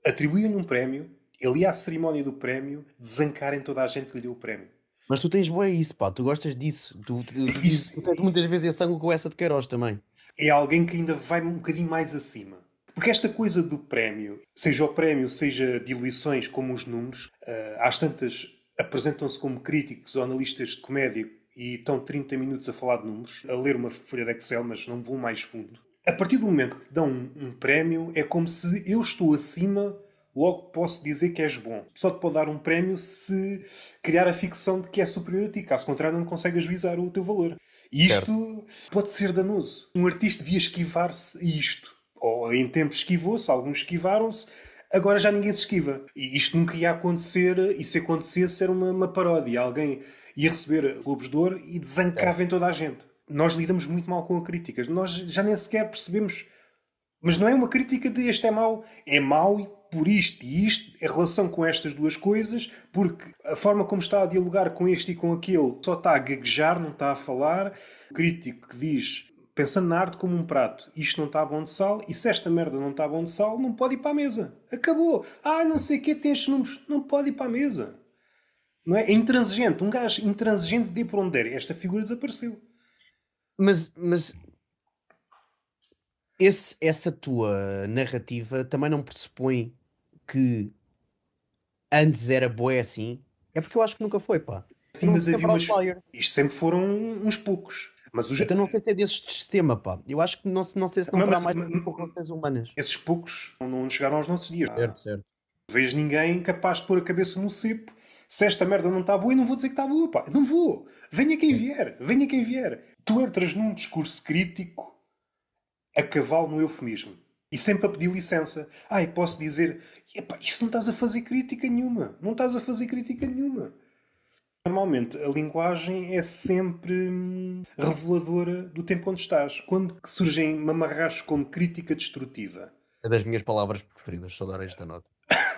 atribuíam-lhe um prémio, ele ia à cerimónia do prémio, desancarem toda a gente que lhe deu o prémio. Mas tu tens boa isso, pá, tu gostas disso. Tu, tu, tu, isso, tu tens muitas vezes esse ângulo com essa de Queiroz também. É alguém que ainda vai um bocadinho mais acima. Porque esta coisa do prémio, seja o prémio, seja diluições como os números, uh, às tantas apresentam-se como críticos ou analistas de comédia e estão 30 minutos a falar de números, a ler uma folha de Excel, mas não vão mais fundo a partir do momento que te dão um, um prémio, é como se eu estou acima logo posso dizer que és bom. Só te pode dar um prémio se criar a ficção de que é superior a ti, caso contrário, não consegue ajuizar o teu valor. E isto pode ser danoso. Um artista devia esquivar-se a isto. Ou em tempos esquivou-se, alguns esquivaram-se, agora já ninguém se esquiva. E isto nunca ia acontecer, e se acontecesse, era uma, uma paródia. Alguém ia receber Globos de Ouro e desancava é. em toda a gente nós lidamos muito mal com críticas. Nós já nem sequer percebemos. Mas não é uma crítica de este é mau. É mau por isto e isto, em relação com estas duas coisas, porque a forma como está a dialogar com este e com aquele só está a gaguejar, não está a falar. O crítico que diz, pensando na arte como um prato, isto não está bom de sal, e se esta merda não está bom de sal, não pode ir para a mesa. Acabou. Ah, não sei o quê, tem estes números. Não pode ir para a mesa. Não é? é intransigente. Um gajo intransigente de ir para onde der. Esta figura desapareceu. Mas, mas esse, essa tua narrativa também não pressupõe que antes era boé assim? É porque eu acho que nunca foi, pá. Sim, mas havia umas... Isto sempre foram uns poucos. Mas os... Então não quer ser desse sistema, pá. Eu acho que não, não sei se não terá mais humanas. Esses poucos não chegaram aos nossos dias. Certo, certo. Não vejo ninguém capaz de pôr a cabeça no cepo se esta merda não está boa, eu não vou dizer que está boa, pá. Não vou. Venha quem vier, venha quem vier. Tu entras num discurso crítico a cavalo no eufemismo. E sempre a pedir licença. Ai, e posso dizer, epá, isso não estás a fazer crítica nenhuma. Não estás a fazer crítica nenhuma. Normalmente a linguagem é sempre hum, reveladora do tempo onde estás. Quando surgem mamarrachos como crítica destrutiva. É das minhas palavras preferidas, só dar esta nota.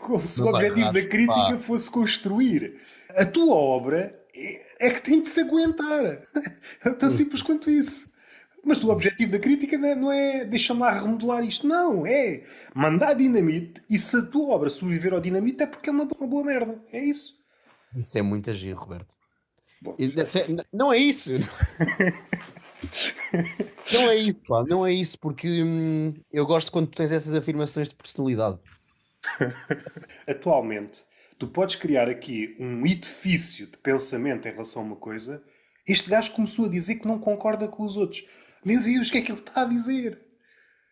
Como se o objetivo da crítica pá. fosse construir. A tua obra é, é que tem de se aguentar. É tão simples quanto isso. Mas o objetivo da crítica é, não é deixa-me lá remodelar isto, não. É mandar dinamite e se a tua obra sobreviver ao dinamite é porque é uma, uma boa merda. É isso. Isso é muito agir, Roberto. Bom, é, não é isso. não é isso, pá, não é isso, porque hum, eu gosto quando tens essas afirmações de personalidade. Atualmente, tu podes criar aqui um edifício de pensamento em relação a uma coisa. Este gajo começou a dizer que não concorda com os outros. Meu Deus, o que é que ele está a dizer?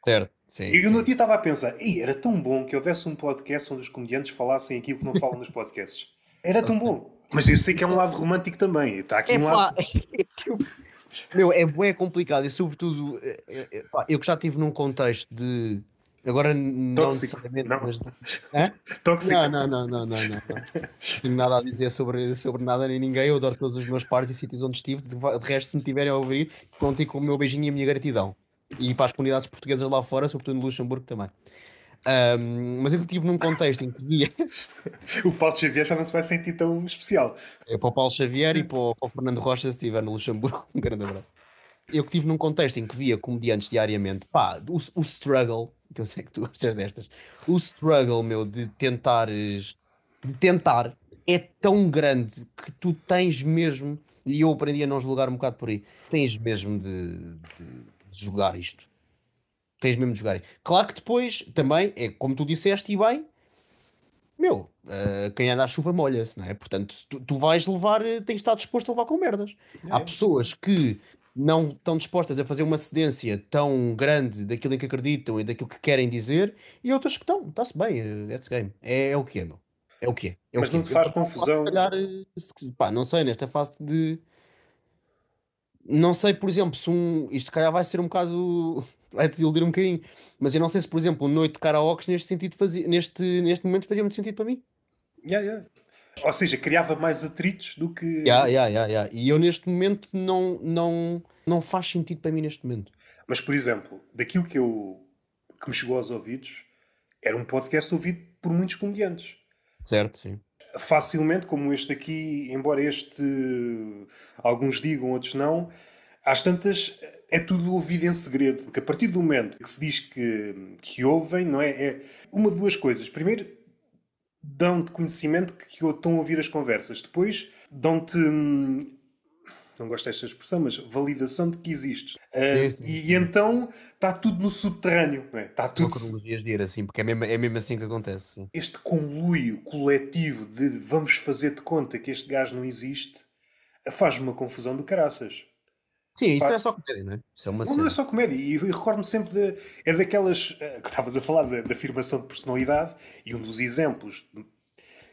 Certo. Sim, e eu no dia estava a pensar, Ei, era tão bom que houvesse um podcast onde os comediantes falassem aquilo que não falam nos podcasts. Era tão bom. Mas eu sei que é um lado romântico também. Está aqui um lado. Meu, é, é complicado e, sobretudo, é, é, pá, eu que já estive num contexto de Agora não Tóxico. necessariamente. Não. Mas... Tóxico. Não, não, não, não, não, não. nada a dizer sobre, sobre nada nem ninguém. Eu adoro todos os meus pares e sítios onde estive. De resto, se me tiverem a ouvir, contem com o meu beijinho e a minha gratidão. E para as comunidades portuguesas lá fora, sobretudo no Luxemburgo também. Um, mas eu estive num contexto em que via. o Paulo Xavier já não se vai sentir tão especial. É para o Paulo Xavier e hum. para o, para o Fernando Rocha, se estiver no Luxemburgo. Um grande abraço. Eu que estive num contexto em que via comediantes diariamente, pá, o, o struggle que eu sei que tu gostas destas, o struggle, meu, de tentares, de tentar, é tão grande que tu tens mesmo, e eu aprendi a não julgar um bocado por aí, tens mesmo de, de, de julgar isto. Tens mesmo de jogar. Claro que depois também é como tu disseste, e bem, meu, uh, quem anda à chuva molha-se, não é? Portanto, tu, tu, vais levar, eh, tens de estar disposto a levar com merdas. É. Há pessoas que não estão dispostas a fazer uma cedência tão grande daquilo em que acreditam e daquilo que querem dizer, e outras que estão, está-se bem, eh, that's game. É, é o que é, não É o que é. é Mas o não te faz eu, confusão. Se calhar, eh, se, pá, não sei, nesta fase de. Não sei, por exemplo, se um. Isto se calhar vai ser um bocado. Vai desiludir um bocadinho. Mas eu não sei se, por exemplo, noite de karaokes neste sentido fazia. Neste, neste momento fazia muito sentido para mim. Yeah, yeah. Ou seja, criava mais atritos do que. Yeah, yeah, yeah, yeah. E eu neste momento não, não, não faz sentido para mim neste momento. Mas, por exemplo, daquilo que eu que me chegou aos ouvidos, era um podcast ouvido por muitos comediantes. Certo, sim. Facilmente, como este aqui, embora este alguns digam, outros não, às tantas é tudo ouvido em segredo, porque a partir do momento que se diz que, que ouvem, não é? É uma de duas coisas. Primeiro, dão-te conhecimento que estão a ouvir as conversas. Depois dão-te. Hum, não gosto desta expressão, mas validação de que existes. Ah, sim, sim, uh, e então está tudo no subterrâneo. Não é? Está tudo. cronologia de ir assim, porque é mesmo, é mesmo assim que acontece. Este conluio coletivo de vamos fazer de conta que este gajo não existe faz-me uma confusão de caraças. Sim, isso não é só comédia, não é? Isso é uma não, não é só comédia. E recordo-me sempre de, é daquelas eh, que estavas a falar da, da, afirmação de personalidade, e um dos exemplos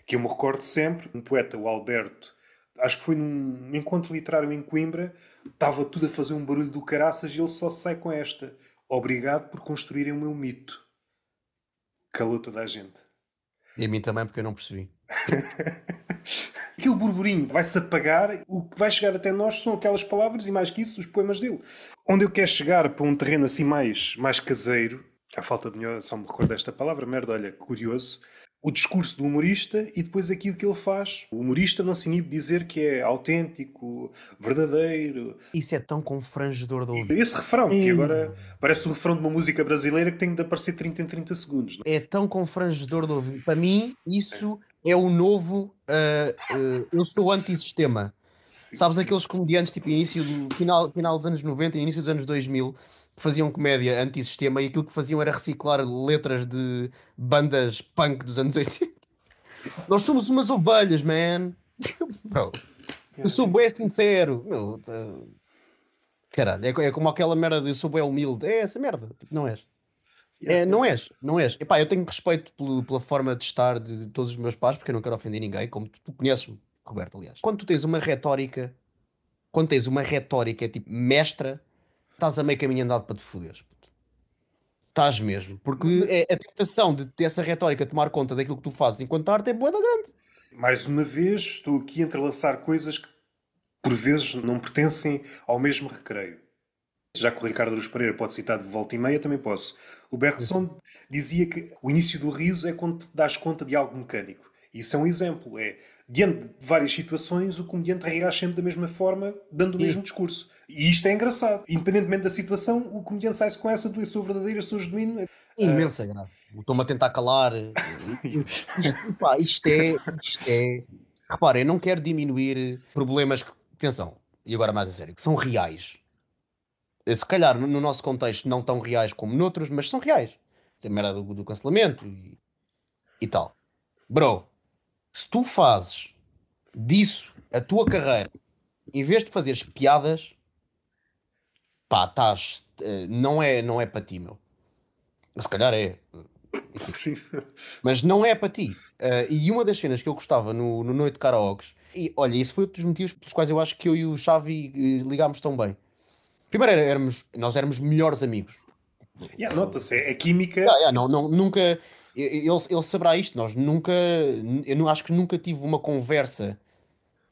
que eu me recordo sempre, um poeta, o Alberto, acho que foi num encontro literário em Coimbra, estava tudo a fazer um barulho do caraças e ele só sai com esta. Obrigado por construírem o meu mito. Calou toda a gente. E a mim também, porque eu não percebi. Aquele burburinho vai-se apagar, o que vai chegar até nós são aquelas palavras e mais que isso, os poemas dele. Onde eu quero chegar para um terreno assim mais, mais caseiro, à falta de melhor, só me recordo esta palavra, merda, olha, curioso, o discurso do humorista e depois aquilo que ele faz. O humorista não se inibe de dizer que é autêntico, verdadeiro. Isso é tão confrangedor do ouvido Esse refrão, hum. que agora parece o refrão de uma música brasileira que tem de aparecer 30 em 30 segundos. Não? É, é tão confrangedor do ouvido Para mim, isso é é o novo uh, uh, eu sou anti-sistema. Sabes aqueles comediantes tipo início do final, final dos anos 90 e início dos anos 2000 que faziam comédia anti-sistema e aquilo que faziam era reciclar letras de bandas punk dos anos 80. Nós somos umas ovelhas, man. Oh. Eu sou bem sincero. Meu, ah, Caralho, é, é como aquela merda de eu sou bem humilde. É essa merda, tipo, não és? É, não és, não és. Epá, eu tenho respeito pelo, pela forma de estar de todos os meus pais, porque eu não quero ofender ninguém, como tu, tu conheces-me, Roberto, aliás. Quando tu tens uma retórica, quando tens uma retórica é tipo mestra, estás a meio caminho andado para te foderes. Estás mesmo, porque é, a tentação de ter essa retórica tomar conta daquilo que tu fazes enquanto arte é boeda grande. Mais uma vez, estou aqui a entrelaçar coisas que por vezes não pertencem ao mesmo recreio já que o Ricardo dos Pereira pode citar de volta e meia, também posso. O Bergson dizia que o início do riso é quando te dás conta de algo mecânico. Isso é um exemplo. É, diante de várias situações, o comediante reage sempre da mesma forma, dando o mesmo Isso. discurso. E isto é engraçado. Independentemente da situação, o comediante sai-se com essa do verdadeira, sou verdadeiro, eu sou genuíno. É Imensa uh... É graça. Estou-me a tentar calar. Epá, isto é, isto é. Reparem, eu não quero diminuir problemas que. Atenção, e agora mais a sério, que são reais eh, se calhar no nosso contexto não tão reais como noutros, mas são reais. A merda do, do cancelamento e, e tal. Bro, se tu fazes disso a tua carreira, em vez de fazeres piadas, pá, estás. Eh, não é, não é para ti, meu. Se calhar é. Sim. Mas não é para ti. Eh, e uma das cenas que eu gostava no, no Noite de Karaokes, e olha, isso foi um dos motivos pelos quais eu acho que eu e o Xavi ligámos tão bem. Primeiro, éramos, nós éramos melhores amigos. Yeah, Nota-se, a é, é química. Yeah, yeah, não, não, nunca. Ele, ele saberá isto. Nós nunca. Eu não, acho que nunca tive uma conversa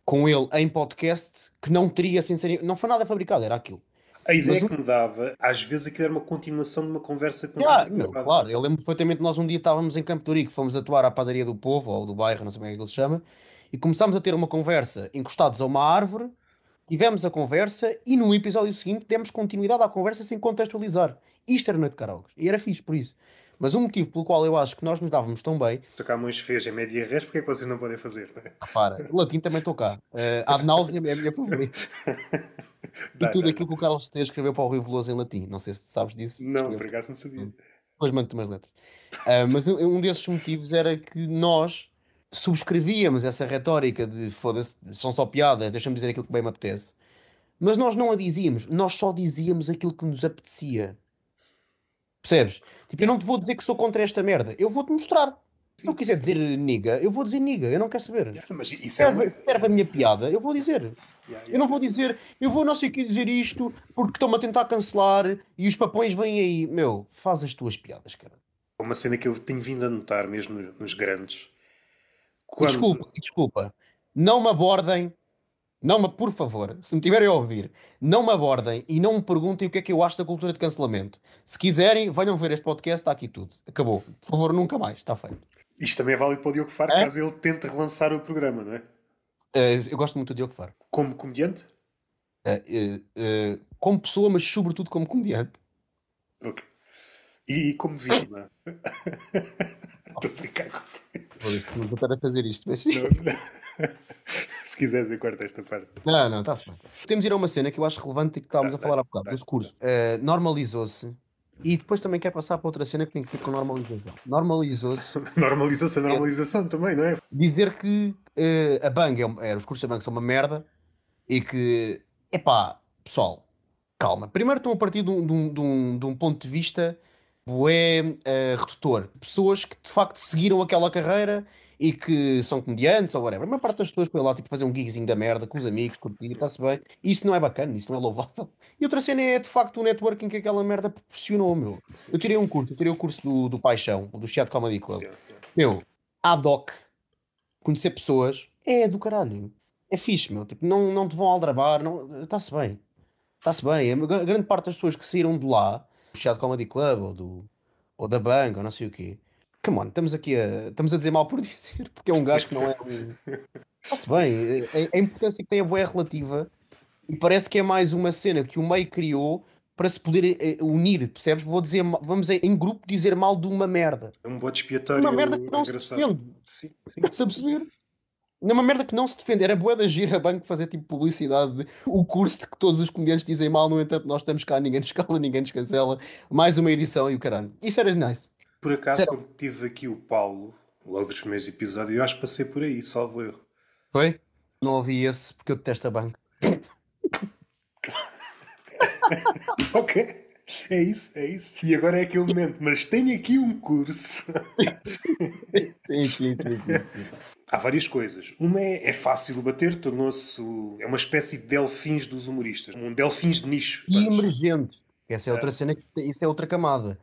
com ele em podcast que não teria sinceramente. Não foi nada fabricado, era aquilo. A ideia Mas, que me dava, às vezes aquilo era uma continuação de uma conversa que não meu, Claro, eu lembro perfeitamente nós um dia estávamos em Campo de fomos atuar à padaria do povo ou do bairro, não sei bem como é que ele se chama, e começámos a ter uma conversa encostados a uma árvore tivemos a conversa e no episódio seguinte demos continuidade à conversa sem contextualizar. Isto era noite de karaoke. E era fixe por isso. Mas um motivo pelo qual eu acho que nós nos dávamos tão bem. tocar Camões feias em média res, porque é que vocês não podem fazer? Né? Repara, ah, o latim também estou cá. Uh, ad é a minha favorita. e tudo aquilo que o Carlos Esteves escreveu para o Rio Veloso em latim. Não sei se sabes disso. Não, obrigado, não sabia. Depois mando-te umas letras. Uh, mas um desses motivos era que nós subscrevíamos essa retórica de foda-se, são só piadas, deixa-me dizer aquilo que bem me apetece. Mas nós não a dizíamos, nós só dizíamos aquilo que nos apetecia. Percebes? Tipo, eu não te vou dizer que sou contra esta merda, eu vou-te mostrar. Se eu quiser dizer niga, eu vou dizer niga, eu não quero saber. mas isso é serve, é... serve a minha piada, eu vou dizer. Yeah, yeah. Eu não vou dizer, eu vou não sei o que dizer isto porque estão-me a tentar cancelar e os papões vêm aí. Meu, faz as tuas piadas, cara. Uma cena que eu tenho vindo a notar mesmo nos grandes quando... Desculpa, desculpa. Não me abordem, não me, por favor, se me tiverem a ouvir, não me abordem e não me perguntem o que é que eu acho da cultura de cancelamento. Se quiserem, venham ver este podcast, está aqui tudo. Acabou. Por favor, nunca mais, está feito. Isto também é válido para o Diogo Faro, é? caso ele tente relançar o programa, não é? Uh, eu gosto muito do Diogo Faro. Como comediante? Uh, uh, como pessoa, mas sobretudo como comediante. Ok. E como vítima. Estou a brincar contigo. não vou estar a fazer isto, mas sim. se quiseres, eu corto esta parte. Não, não, está-se bem. Tá de ir a uma cena que eu acho relevante e que estávamos tá, a falar tá, há bocado, tá, do discurso. Uh, eh, Normalizou-se. E depois também quer passar para outra cena que tem que ver com normalização. Normalizou-se. Normalizou-se a normalização é. também, não é? Dizer que uh, a Bang, é, é, os cursos da Bang são uma merda e que, epá, pessoal, calma. Primeiro estão a partir de um, de um, de um ponto de vista bué uh, redutor. Pessoas que de facto seguiram aquela carreira e que são comediantes ou whatever. A maior parte das pessoas foi lá tipo, fazer um gigzinho da merda com os amigos, curtir, está-se bem. Isso não é bacana, isso não é louvável. E outra cena é de facto o networking que aquela merda proporcionou, meu. Eu tirei um curso, eu tirei o um curso do, do Paixão, do Chiado Comedy Club. Meu, ad hoc, conhecer pessoas é do caralho. É fixe, meu. Tipo, não, não te vão aldrabar, está-se bem. Está-se bem. A grande parte das pessoas que saíram de lá Chiado Comedy Club ou, do, ou da banca, ou não sei o quê. Come on, estamos aqui a, estamos a dizer mal por dizer, porque é um gajo que não é um. bem, a, a, importância que tem a boa é relativa e parece que é mais uma cena que o meio criou para se poder eh, eh, unir, percebes? Vou dizer, vamos em grupo dizer mal de uma merda. É um bote expiatório. Uma merda que não engraçado. se entende. Sim, sim. a perceber? Não é uma merda que não se defende. Era é boa da gira banco fazer tipo publicidade. O curso de que todos os comediantes dizem mal, no entanto, nós estamos cá, ninguém nos cala, ninguém nos cancela. Mais uma edição e o caralho. Isso era nice. Por acaso, Sério? quando tive aqui o Paulo, logo dos primeiros episódios, eu acho que passei por aí, salvo erro. Foi? Não ouvi esse, porque eu detesto a banca. ok. É isso, é isso. E agora é aquele momento, mas tenho aqui um curso. tem aqui, tem aqui. Há várias coisas. Uma é, é fácil bater, tornou-se. É uma espécie de delfins dos humoristas. Um delfins de nicho. E vamos. emergente. Essa é outra é. cena, isso é outra camada.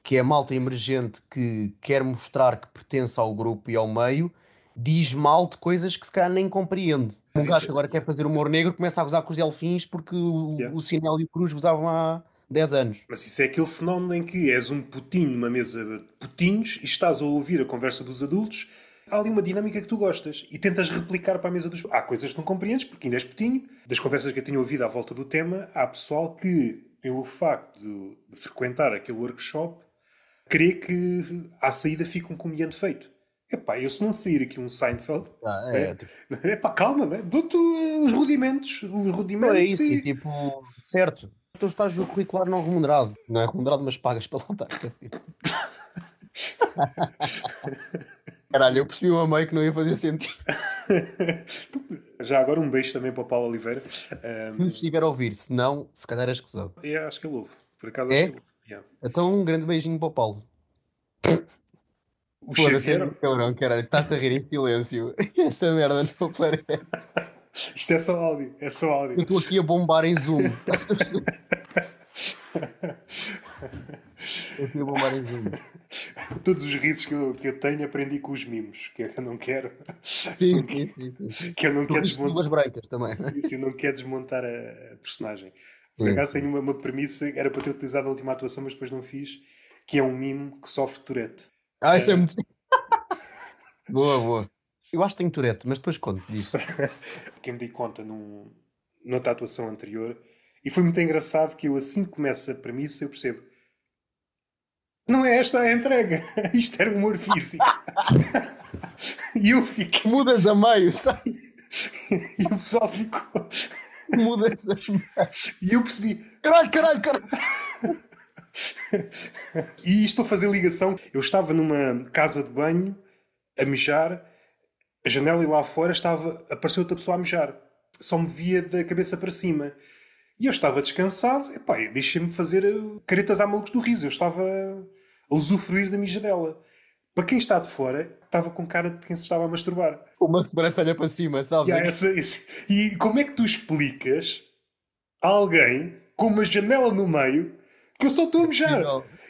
Que é a malta emergente que quer mostrar que pertence ao grupo e ao meio, diz mal de coisas que se calhar nem compreende. Um gajo que agora quer fazer humor negro começa a gozar com os delfins porque o, yeah. e o Cruz gozavam há 10 anos. Mas isso é aquele fenómeno em que és um putinho numa mesa de putinhos e estás a ouvir a conversa dos adultos há ali uma dinâmica que tu gostas e tentas replicar para a mesa dos. Há coisas que não compreendes, porque ainda és Petinho, das conversas que eu tenho ouvido à volta do tema, há pessoal que, pelo facto de, frequentar aquele workshop, crê que à saída fica um comediante feito. Epá, eu se não sair aqui um Seinfeld. Ah, é, é, tipo... Epá, calma, né? dou-te eh, os rudimentos. Os rudimentos é isso, e... tipo, certo. Tu então estás estágio curricular não remunerado. Não é remunerado, mas pagas pela taxa. Caralho, eu percebi uma meio que não ia fazer sentido. Já agora um beijo também para o Paulo Oliveira. Um... Se estiver a ouvir, se não, se calhar é escusado. É, acho que ele ouve. Por acaso é? acho que ele Yeah. Então um grande beijinho para o Paulo. O Pô, Xavier... É cabrão, caralho, estás-te a rir em silêncio. Essa merda não aparece. Isto é só áudio, é só áudio. Eu estou aqui a bombar em zoom. Eu queria bombar em Zoom. Todos os risos que eu, que eu tenho aprendi com os mimos, que é eu não quero. Sim, que, sim, sim, sim. Que eu não quero desmontar. brancas também. Sim, não quero desmontar a, personagem. Por acaso tenho uma, uma premissa, era para ter utilizado a última atuação, mas depois não fiz, que é um mimo que sofre Tourette. Ah, isso é, eh, muito. boa, boa. Eu acho que tenho Tourette, mas depois conto disso. Quem me dei conta num, noutra atuação anterior, e foi muito engraçado que eu assim que começo a premissa, eu percebo não é esta a entrega. Isto era humor físico. e eu fiquei. Mudas a meio, sai. e o pessoal ficou. Mudas a meio. E eu percebi. Caralho, caralho, caralho. e isto para fazer ligação, eu estava numa casa de banho a mijar, a janela e lá fora estava, apareceu outra pessoa a mijar. Só me via da cabeça para cima. E eu estava descansado, e pá, deixa me fazer eh, caretas a malucos do riso. Eu estava a usufruir da minha janela. Para quem está de fora, estava com cara de quem se estava a masturbar. Uma sobrancelha para cima, sabes? Yeah, é essa, esse... E como é que tu explicas a alguém com uma janela no meio que eu só estou a mejar?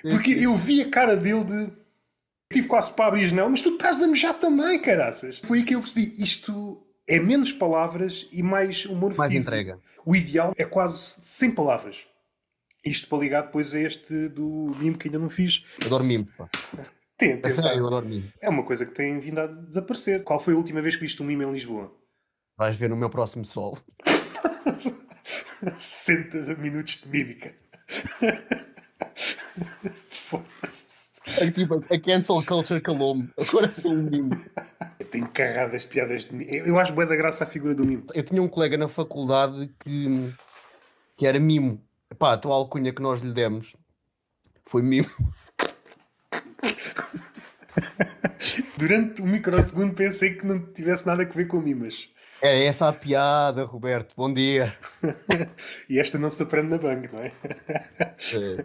Porque eu vi a cara dele de. Tive quase para abrir a janela, mas tu estás a mejar também, caraças. Foi aí que eu percebi. Isto é menos palavras e mais humor Mais físico. entrega. O ideal é quase sem palavras. Isto para ligar depois a este do mimo que ainda não fiz. Adoro mimo. Pá. Tem, tem, é sério, eu adoro mimo. É uma coisa que tem vindo a desaparecer. Qual foi a última vez que viste um mimo em Lisboa? Vais ver no meu próximo sol. 60 minutos de mímica. É, tipo, a cancel culture calou-me. Agora sou um mimo. Eu tenho carradas piadas de mim. Eu acho bem da graça a figura do mimo. Eu tinha um colega na faculdade que, que era mimo. Pá, então a tua alcunha que nós lhe demos foi mimo. Durante um microsegundo pensei que não tivesse nada a ver com mimas. Era é, é essa a piada, Roberto. Bom dia. e esta não se aprende na banca, não é? é.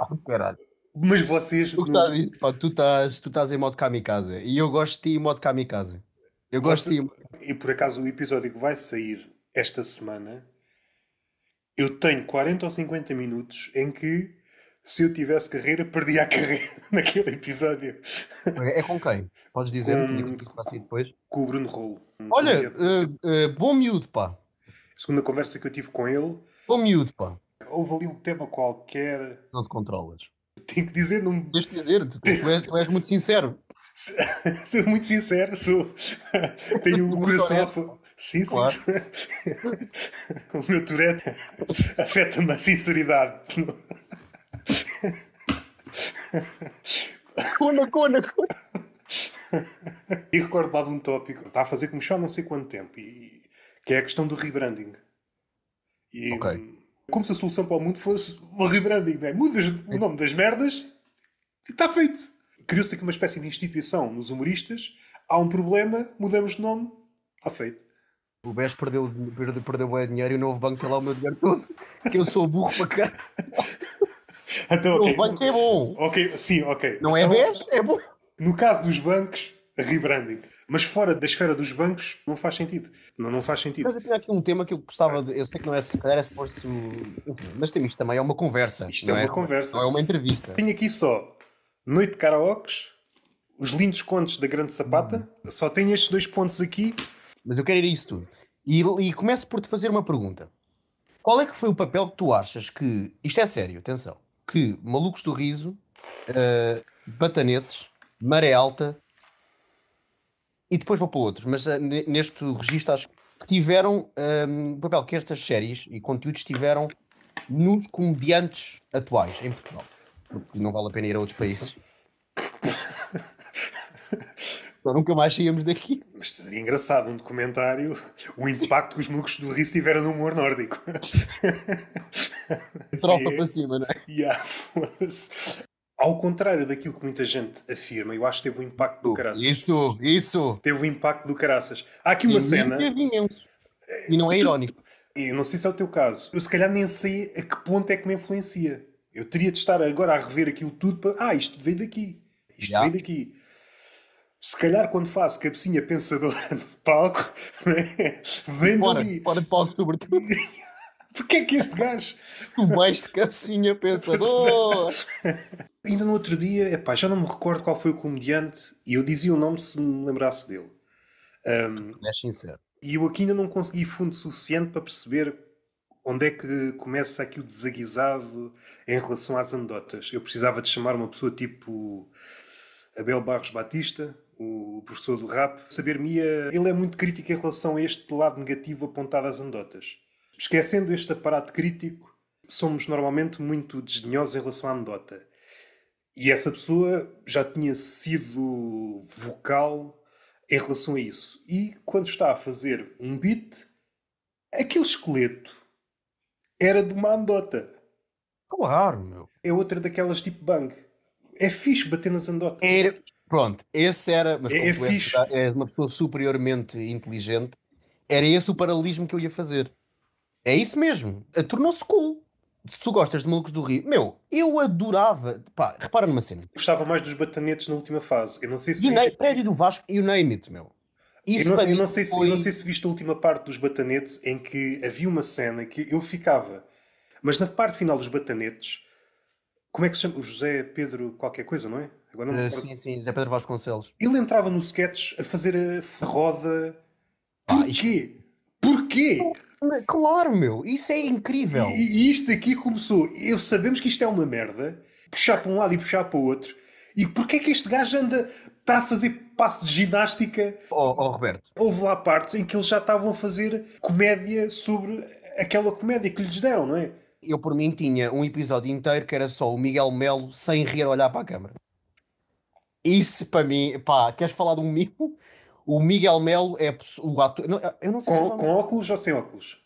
Ah, caralho. Mas vocês. Tu, estás, pá, tu, estás, tu estás em modo kamikaze. E eu gosto de ti em modo kamikaze. Eu gosto Você... de ti. E por acaso o episódio que vai sair esta semana eu tenho 40 ou 50 minutos em que se eu tivesse carreira, perdia a carreira naquele episódio. É com quem? Podes dizer? Com, digo, digo assim depois. com o Bruno Rolo. Olha, uh, uh, bom miúdo, pá. Segunda conversa que eu tive com ele. Bom miúdo, pá. Houve ali um tema qualquer. Não te controlas. Tenho que dizer, não. Deixa de dizer, tu, tu, és, tu és muito sincero. sou muito sincero, sou. Tenho o coração. Sim, claro. sim. o meu Tourette afeta-me a sinceridade. Cona, cona, cona. E recordo lá de um tópico, está a fazer como chá não sei quanto tempo, e, que é a questão do rebranding. E, Como se a solução para o mundo fosse o rebranding, não é? Mudas o nome das merdas e está feito. Criou-se aqui uma espécie de instituição nos humoristas, há um problema, mudamos de nome, está feito. O BES perdeu, perdeu, perdeu dinheiro e o novo banco tem lá o meu dinheiro todo, que eu sou burro para caralho. Então, okay. O banco é bom. Ok, sim, ok. Não é então, BES, é bom. No caso dos bancos, rebranding. Mas fora da esfera dos bancos, não faz sentido. Não, não faz sentido. Mas eu tinha aqui um tema que eu gostava de. Eu sei que não é se calhar é suposto. Mas tem, isto também é uma conversa. Isto é, é? uma é? conversa. Não é uma entrevista. Tenho aqui só Noite de Karaokes, Os Lindos Contos da Grande Sapata. Hum. Só tenho estes dois pontos aqui mas eu quero ir a isso tudo. E, e começo por te fazer uma pergunta. Qual é que foi o papel que tu achas que, isto é sério, atenção, que Malucos do Riso, uh, Batanetes, Maré Alta, e depois vou para outros, mas uh, neste registro acho que tiveram um, ehm, o papel que estas séries e conteúdos tiveram nos comediantes atuais em Portugal. Porque não vale a pena ir a outros países nunca mais saímos daqui. Mas seria engraçado um documentário o impacto que os mucos do Rio tiveram no humor nórdico. Tropa para cima, não é? Yeah, Ao contrário daquilo que muita gente afirma, eu acho que teve um impacto do oh, caraças. Isso, isso! Teve um impacto do caraças. Há aqui uma e cena. E não é irónico. Eu não sei se é o teu caso. Eu se calhar nem sei a que ponto é que me influencia. Eu teria de estar agora a rever aquilo tudo para. Ah, isto veio daqui. Isto yeah. veio daqui se calhar quando faz cabecinha pensadora de palco, né? vem pode ali. palco, sobretudo. Porquê é que este gajo. O mais de cabecinha pensador! Ainda no outro dia, epá, já não me recordo qual foi o comediante e eu dizia o nome se me lembrasse dele. Um, é sincero. E eu aqui ainda não consegui fundo suficiente para perceber onde é que começa aqui o desaguizado em relação às anedotas. Eu precisava de chamar uma pessoa tipo Abel Barros Batista, o professor do rap, saber-me-ia, ele é muito crítico em relação a este lado negativo apontado às anedotas. Esquecendo este aparato crítico, somos normalmente muito desdenhosos em relação à anedota. E essa pessoa já tinha sido vocal em relação a isso. E quando está a fazer um beat, aquele esqueleto era de uma anedota. Claro, meu. É outra daquelas tipo bang. É fixe bater nas anedotas. Era, Pronto, esse era. Mas é, como é fixe. é uma pessoa superiormente inteligente, era esse o paralelismo que eu ia fazer. É isso mesmo. Tornou-se cool. Se tu gostas de Malucos do Rio, meu, eu adorava. Pá, repara numa cena. Gostava mais dos batanetes na última fase. Eu não sei se. viste... Prédio do Vasco e o name it, meu. Isso eu não, eu não sei foi... se, eu não sei se viste a última parte dos batanetes em que havia uma cena que eu ficava. Mas na parte final dos batanetes, como é que se chama? O José Pedro qualquer coisa, não é? Agora não uh, sim, sim, Zé Pedro Vasconcelos. Ele entrava no sketch a fazer eh, a roda. Porquê? Porquê? Claro, meu, isso é incrível. E, e isto aqui começou. Eu sabemos que isto é uma merda. Puxar para um lado e puxar para o outro. E porquê é que este gajo anda, está a fazer passo de ginástica? Oh, oh, Roberto. Houve lá partes em que eles já estavam a fazer comédia sobre aquela comédia que lhes deram, não é? Eu, por mim, tinha um episódio inteiro que era só o Miguel Melo sem rir olhar para a câmara. Isso para mim, pá, queres falar de um mimo? O Miguel Melo é o ator. Não, eu não sei com, se com é óculos ou sem óculos?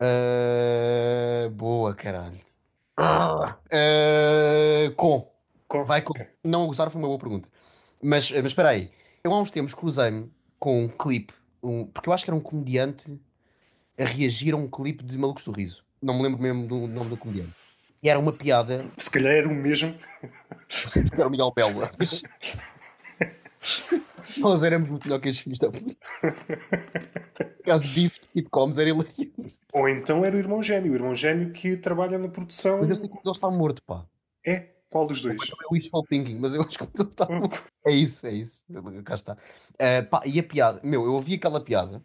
Uh, boa, caralho. Uh, com. com. Vai com. Okay. Não gostar foi uma boa pergunta. Mas, ah, mas espera aí. Eu há uns tempos cruzei-me com um clipe, um, porque eu acho que era um comediante a reagir a um clipe de Malucos do Riso. Não me lembro mesmo do nome do comediante. E era uma piada. Se calhar era o mesmo. era o Miguel Belo. Nós éramos muito melhor que os filhos da puta. Caso Biff e Comes era hilariante. Ou então era o irmão gêmeo, o irmão gêmeo que trabalha na produção. Mas eu acho que ele está morto, pá. É? Qual dos dois? É o wishful thinking, mas eu acho que ele está morto. É isso, é isso. Cá está. Uh, pá, e a piada? Meu, eu ouvi aquela piada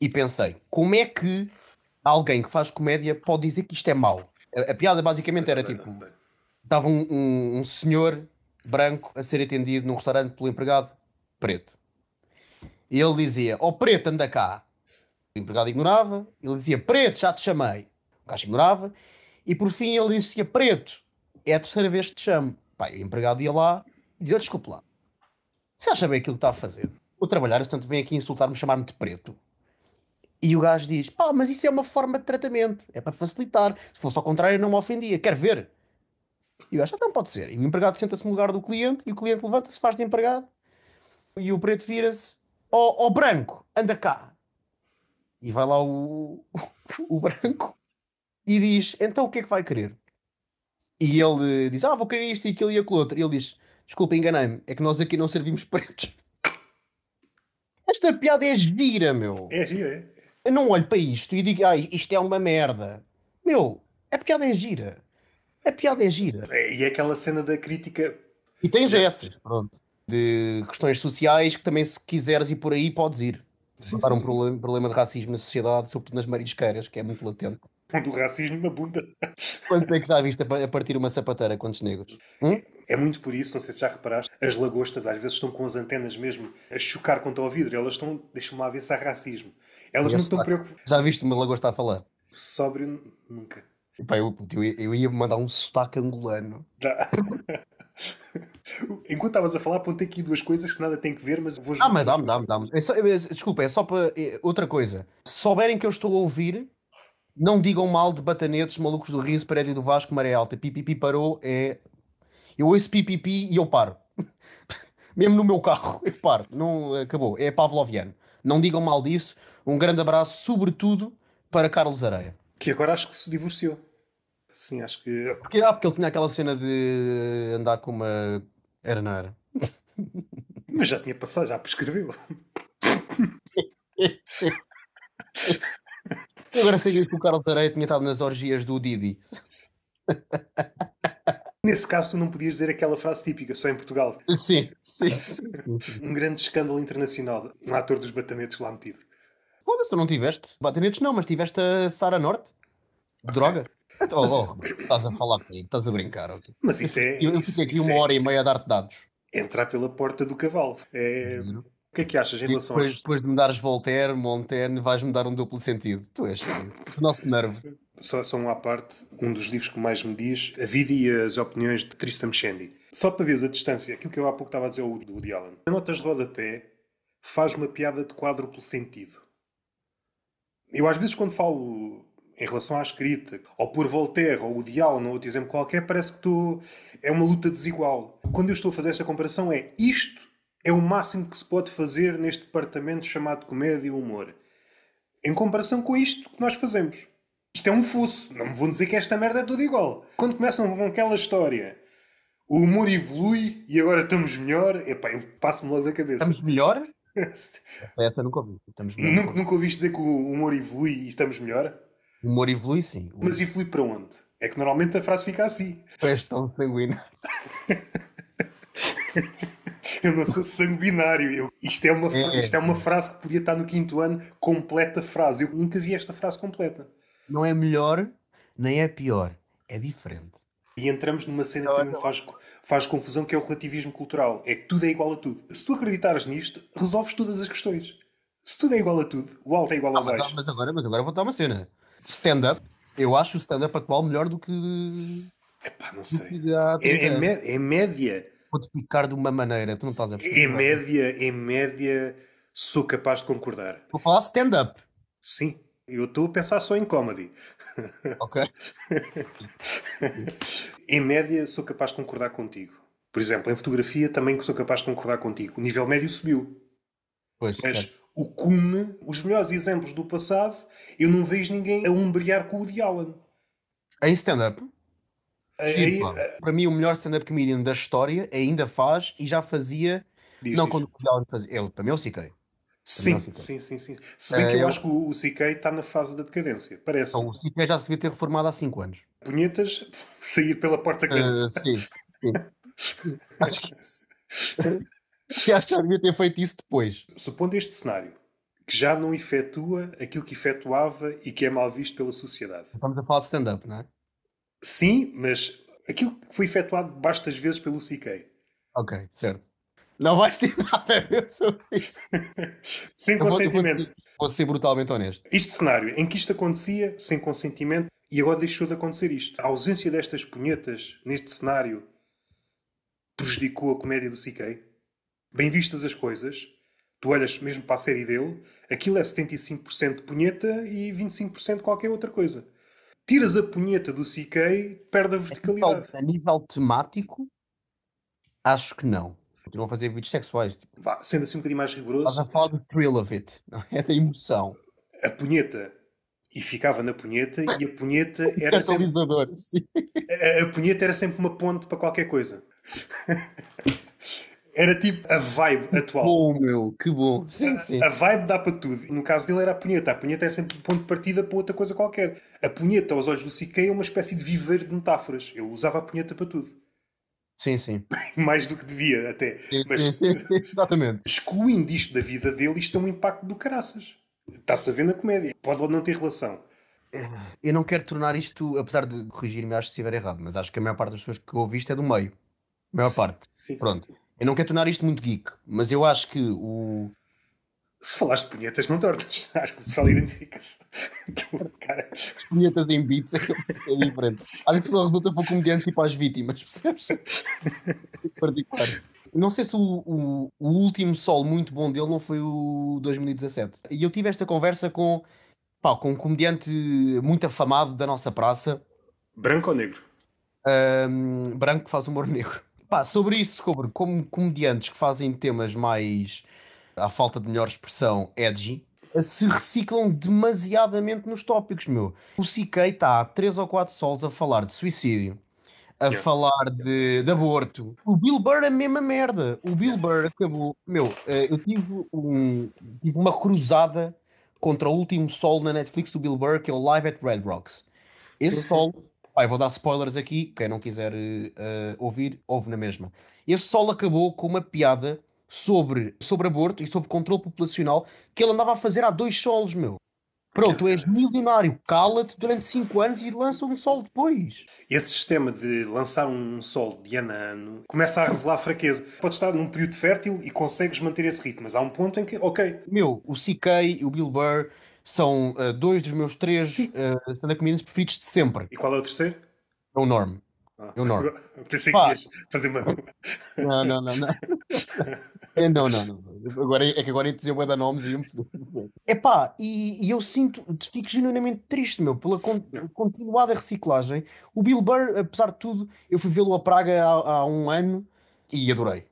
e pensei, como é que alguém que faz comédia pode dizer que isto é mau? A, a piada basicamente era tipo: estava um, um, um senhor branco a ser atendido num restaurante pelo empregado preto. E ele dizia: Ó oh, preto, anda cá. O empregado ignorava. Ele dizia: Preto, já te chamei. O gajo ignorava. E por fim ele dizia: Preto, é a terceira vez que te chamo. Pai, o empregado ia lá e dizia: Desculpe lá, você acha bem aquilo que está a fazer? o trabalhar, portanto, vem aqui insultar-me, chamar-me de preto. E o gajo diz: pá, mas isso é uma forma de tratamento, é para facilitar. Se fosse ao contrário, não me ofendia, quer ver. E o gajo, então pode ser. E o empregado senta-se no lugar do cliente e o cliente levanta-se, faz de empregado. E o preto vira-se: ó oh, oh, branco, anda cá. E vai lá o, o branco e diz: então o que é que vai querer? E ele diz: ah, vou querer isto e aquilo e aquilo outro. E ele diz: desculpa, enganei-me, é que nós aqui não servimos pretos. Esta piada é gira, meu. É gira, é? eu não olho para isto e digo, ai, isto é uma merda. Meu, a piada é gira. A piada é gira. É, e é aquela cena da crítica. E tens essas, pronto. De questões sociais que também, se quiseres ir por aí, podes ir. para um problema, problema de racismo na sociedade, sobretudo nas marisqueiras, que é muito latente. Do racismo na bunda. Quanto é que já viste a partir uma sapateira? os negros? Hum? É muito por isso, não sei se já reparaste, as lagostas às vezes estão com as antenas mesmo a chocar contra o vidro. Elas estão, deixa-me lá ver se há racismo. Elas não estão preocupadas. Já viste uma lagosta a falar? Sóbrio, nunca. Pá, eu, eu, eu, ia mandar um sotaque angolano. Tá. Enquanto estavas a falar, apontei aqui duas coisas que nada tem que ver, mas vou. Ah, mas dá-me, dá-me, dá-me. É só, é, desculpa, é só para. É, outra coisa. Se souberem que eu estou a ouvir, não digam mal de batanetes, malucos do riso, prédio do Vasco, maré alta. Pipipi parou, é eu ouço pipipi e eu paro. Mesmo no meu carro, eu paro. Não, acabou. É pavloviano. Não digam mal disso. Um grande abraço, sobretudo, para Carlos Areia. Que agora acho que se divorciou. Sim, acho que. Porque, ah, porque ele tinha aquela cena de andar com uma. Era, não era? Mas já tinha passado, já prescreveu. agora sei que o Carlos Areia tinha estado nas orgias do Didi. Nesse caso, tu não podias dizer aquela frase típica, só em Portugal. Sim, sim. sim, um grande escândalo internacional. Um ator dos batanetes lá metido. Oh, se tu não tiveste? Batanetes não, mas tiveste a Sara Norte? Okay. Droga. Oh, oh, estás a falar comigo, estás a brincar. Okay. Mas isso é. Eu não fiquei aqui uma é... hora e meia a dar-te dados. Entrar pela porta do cavalo. É. O que é que achas em relação depois, isto? depois de mudares Voltaire, Montaigne, vais-me dar um duplo sentido. Tu és o nosso nervo. Só, só um à parte, um dos livros que mais me diz, A Vida e as Opiniões de Tristan Shandy. Só para veres a distância, aquilo que eu há pouco estava a dizer o Woody Allen. A notas de rodapé faz uma piada de quádruplo sentido. Eu às vezes quando falo em relação à escrita, ou por Voltaire, ou Woody Allen, ou outro exemplo qualquer, parece que estou... é uma luta desigual. Quando eu estou a fazer esta comparação é isto é o máximo que se pode fazer neste departamento chamado comédia e humor. Em comparação com isto que nós fazemos. Isto é um fosso. Não me vão dizer que esta merda é tudo igual. Quando começam com aquela história, o humor evolui e agora estamos melhor, epá, eu passo-me logo da cabeça. Estamos melhor? Essa nunca ouvi. Estamos melhor. Nunca, nunca ouviste dizer que o humor evolui e estamos melhor? O humor evolui, sim. Mas evolui para onde? É que normalmente a frase fica assim. Festa és sanguíneo. Eu não sou sanguinário. Eu, isto, é uma, é, é. isto é uma frase que podia estar no quinto ano, completa frase. Eu nunca vi esta frase completa. Não é melhor, nem é pior. É diferente. E entramos numa cena não, que também então. faz, faz confusão, que é o relativismo cultural. É que tudo é igual a tudo. Se tu acreditares nisto, resolves todas as questões. Se tudo é igual a tudo, o alto é igual ah, ao ah, baixo. Mas, mas, agora, mas agora vou dar uma cena. Stand-up, eu acho o stand-up atual melhor do que. Epá, não sei. É, é, é média Pode picar de uma maneira, tu não estás a perceber. Em média, em média, sou capaz de concordar. Vou falar stand-up. Sim, eu estou a pensar só em comedy. Ok. em média, sou capaz de concordar contigo. Por exemplo, em fotografia também sou capaz de concordar contigo. O nível médio subiu. Pois, Mas certo. o cume, os melhores exemplos do passado, eu não vejo ninguém a umbriar com o de Alan. Em stand-up? Aí, eh, para mim, o melhor stand-up comedian da história ainda faz e já fazia. Diz, não, diz. quando o fazia. Ele, para mim, é o CK. Sim, é sim, sim, sim. Se bem que eu, eh, acho que o, CK está na fase da decadência, parece. Então, o CK já se devia ter reformado há 5 anos. Punhetas, sair pela porta eh, grande. sim, sim. acho que. acho que já devia ter feito isso depois. Supondo este cenário, que já não efetua aquilo que efetuava e que é mal visto pela sociedade. Estamos a falar de stand-up, não é? Sim, mas aquilo que foi efetuado bastas vezes pelo CK. Ok, certo. Não vais ter nada a ver sobre isto. sem consentimento. Eu vou, eu vou, vou, ser brutalmente honesto. Este cenário em que isto acontecia sem consentimento e agora deixou de acontecer isto. A ausência destas punhetas neste cenário prejudicou a comédia do CK. Bem vistas as coisas, tu olhas mesmo para a série dele, aquilo é 75% punheta e 25% qualquer outra coisa tiras a punheta do CK, perde a verticalidade. A nível, temático, acho que não. Continuam a fazer vídeos sexuais. Tipo. Vá, sendo assim um bocadinho mais rigoroso. Estás a falar do thrill of it, não é? Da emoção. A punheta. E ficava na punheta e a punheta era sempre. Sim. A, a punheta era sempre uma ponte para qualquer coisa. Era tipo a vibe atual. Que bom, meu, que bom. Sim, a, sim. A vibe dá para tudo. No caso dele era a punheta. A punheta é sempre ponto de partida para outra coisa qualquer. A punheta aos olhos do Siquei é uma espécie de viver de metáforas. Ele usava a punheta para tudo. Sim, sim. Mais do que devia, até. Sim, Mas, sim, sim, exatamente. Excluindo isto da vida dele, isto é um impacto do caraças. Está-se a ver na comédia. Pode ou não ter relação. Eu não quero tornar isto, apesar de corrigir-me, acho que estiver errado, mas acho que a maior parte das pessoas que ouviste é do meio. A maior sim, parte. Sim. Pronto. Eu não quero tornar isto muito geek, mas eu acho que o. Se falaste de punhetas, não tortas. Acho que o pessoal identifica-se. Cara... As punhetas em beats é, é diferente. Acho que o pessoal resulta para o comediante para tipo, as vítimas, percebes? particular. Não sei se o, o, o, último sol muito bom dele não foi o 2017. E eu tive esta conversa com, pá, com um comediante muito afamado da nossa praça. Branco ou negro? Um, branco que faz humor negro. Pá, sobre isso, sobre como comediantes que fazem temas mais, à falta de melhor expressão, edgy, se reciclam demasiadamente nos tópicos, meu. O CK está há 3 ou 4 solos a falar de suicídio, a yeah. falar de, de, aborto. O Bill Burr é a mesma merda. O Bill Burr acabou. Meu, eh, eu tive, um, tive uma cruzada contra o último solo na Netflix do Bill Burr, que é o Live at Red Rocks. Esse solo Pai, vou dar spoilers aqui, quem não quiser uh, ouvir, ouve na mesma. Esse solo acabou com uma piada sobre, sobre aborto e sobre controle populacional que ele andava a fazer há dois solos, meu. Pronto, és milionário, cala-te durante 5 anos e lança um sol depois. Esse sistema de lançar um sol de ano a ano começa a revelar fraqueza. Podes estar num período fértil e consegues manter esse ritmo, mas há um ponto em que, ok. Meu, o CK, o Bill Burr, são uh, dois dos meus três uh, stand-up comedians preferidos de sempre. E qual é o terceiro? É o Norm. Ah, é o Norm. Pensei Pá. que ias fazer uma. Não, não, não. não. É, não, não, não. Agora, é que agora ia dizer o da nomes e eu Epá, e, e eu sinto, fico genuinamente triste, meu, pela con continuada reciclagem. O Bill Burr, apesar de tudo, eu fui vê-lo a Praga há, há, um ano e adorei.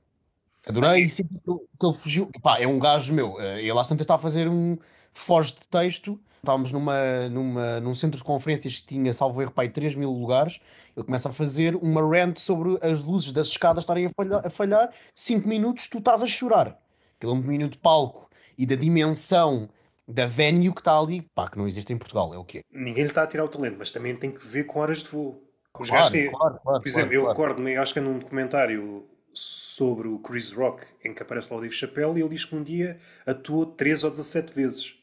Adorei ah, e sinto que ele fugiu. Epá, é um gajo meu. Eh, ele há tantas está a fazer um foge de texto. Estávamos numa, numa, num centro de conferências que tinha, salvo erro, pai, 3 mil lugares. Ele começa a fazer uma rant sobre as luzes das escadas estarem a falhar, a falhar. 5 minutos, tu estás a chorar. aquele é um domínio de palco e da dimensão da venue que está ali, pá, que não existe em Portugal, é o quê? Ninguém lhe está a tirar o talento, mas também tem que ver com horas de voo. Os claro, gastos... claro, claro, Por exemplo, claro, eu recordo-me, acho que é num documentário sobre o Chris Rock, em que aparece lá o Dave Chappelle, e ele diz que um dia atuou 3 ou 17 vezes.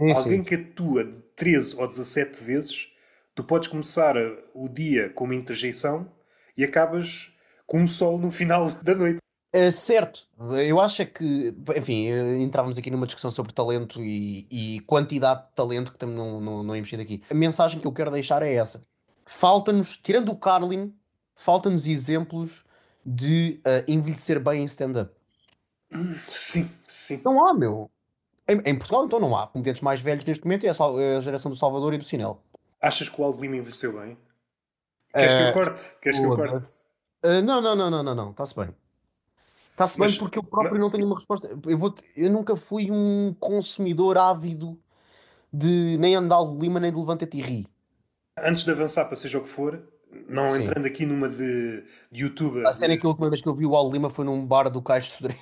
Sim, Alguém sim, que atua de 13 ou 17 vezes, tu podes começar o dia com uma interjeição e acabas com um sol no final da noite. É certo, eu acho é que, enfim, eh, entrávamos aqui numa discussão sobre talento e, e quantidade de talento que também não, não, não é aqui. A mensagem que eu quero deixar é essa: falta-nos, tirando o Carlin, falta-nos exemplos de uh, envelhecer bem em stand-up. Hum, sim, sim. então há, meu. Em, em, Portugal, então, não há comediantes mais velhos neste momento, é a, é a geração do Salvador e do Sinel. Achas que o Aldo Lima envelheceu bem? Queres que eu eh, corte? Queres que eu corte? Uh, não, não, não, não, não, não. Está-se bem. Está-se bem porque eu próprio não... não, tenho uma resposta. Eu, vou, eu nunca fui um consumidor ávido de nem Aldo Lima nem de Levanta-te ri. Antes de avançar para seja o que for, não Sim. entrando aqui numa de, de youtuber. A cena é que a última vez que eu vi o Aldo Lima foi num bar do Caixo Sodré.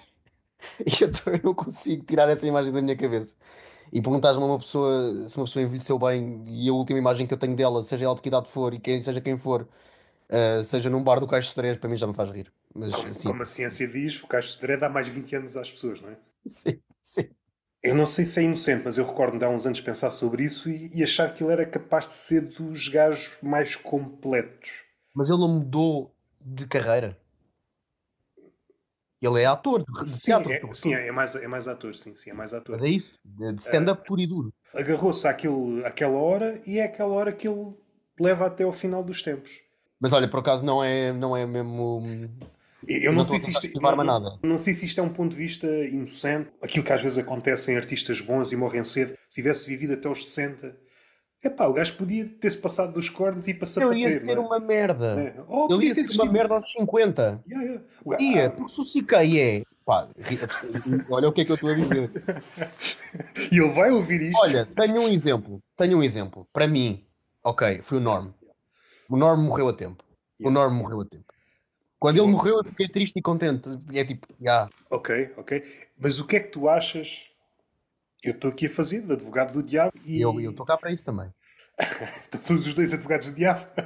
E eu, tô, eu não consigo tirar essa imagem da minha cabeça. E perguntas-me a uma pessoa se uma pessoa envelheceu bem e a última imagem que eu tenho dela, seja ela de que idade for e quem, seja quem for, uh, seja num bar do Caixo de Três, para mim já me faz rir. Mas, como, assim... como a ciência diz, o Caixo de Três dá mais 20 anos às pessoas, não é? Sim, sim. Eu não sei se é inocente, mas eu recordo-me de há uns anos pensar sobre isso e, e, achar que ele era capaz de ser dos gajos mais completos. Mas ele não mudou de carreira. Ele é ator de teatro. É, sim, é, sim, é mais, é mais ator, sim, sim, é mais ator. Mas é isso, de stand-up uh, puro e duro. Agarrou-se àquilo, àquela hora e é aquela hora que ele leva até ao final dos tempos. Mas olha, por acaso não é, não é mesmo. Eu, não, não, sei se isto, não, não, sei se isto é um ponto de vista inocente, aquilo que às vezes acontece em artistas bons e morrem cedo. Se tivesse vivido até os 60, Epá, o gajo podia ter-se passado dos cornos e passar para ia ser é? uma merda. É. Oh, ele ia ser uma merda aos 50. Yeah, yeah. Ué, ia, ah, porque se o Siquei é. Pá, olha o que é que eu estou a dizer. E ele vai ouvir isto. Olha, tenho um exemplo. Tenho um exemplo. Para mim, ok, foi o Norm. O Norm morreu a tempo. O Norm morreu a tempo. Quando ele morreu, eu fiquei triste e contente. É tipo, já. Yeah. Ok, ok. Mas o que é que tu achas? Eu estou aqui a fazer de advogado do diabo e. Eu estou cá para isso também. então somos os dois advogados do diabo.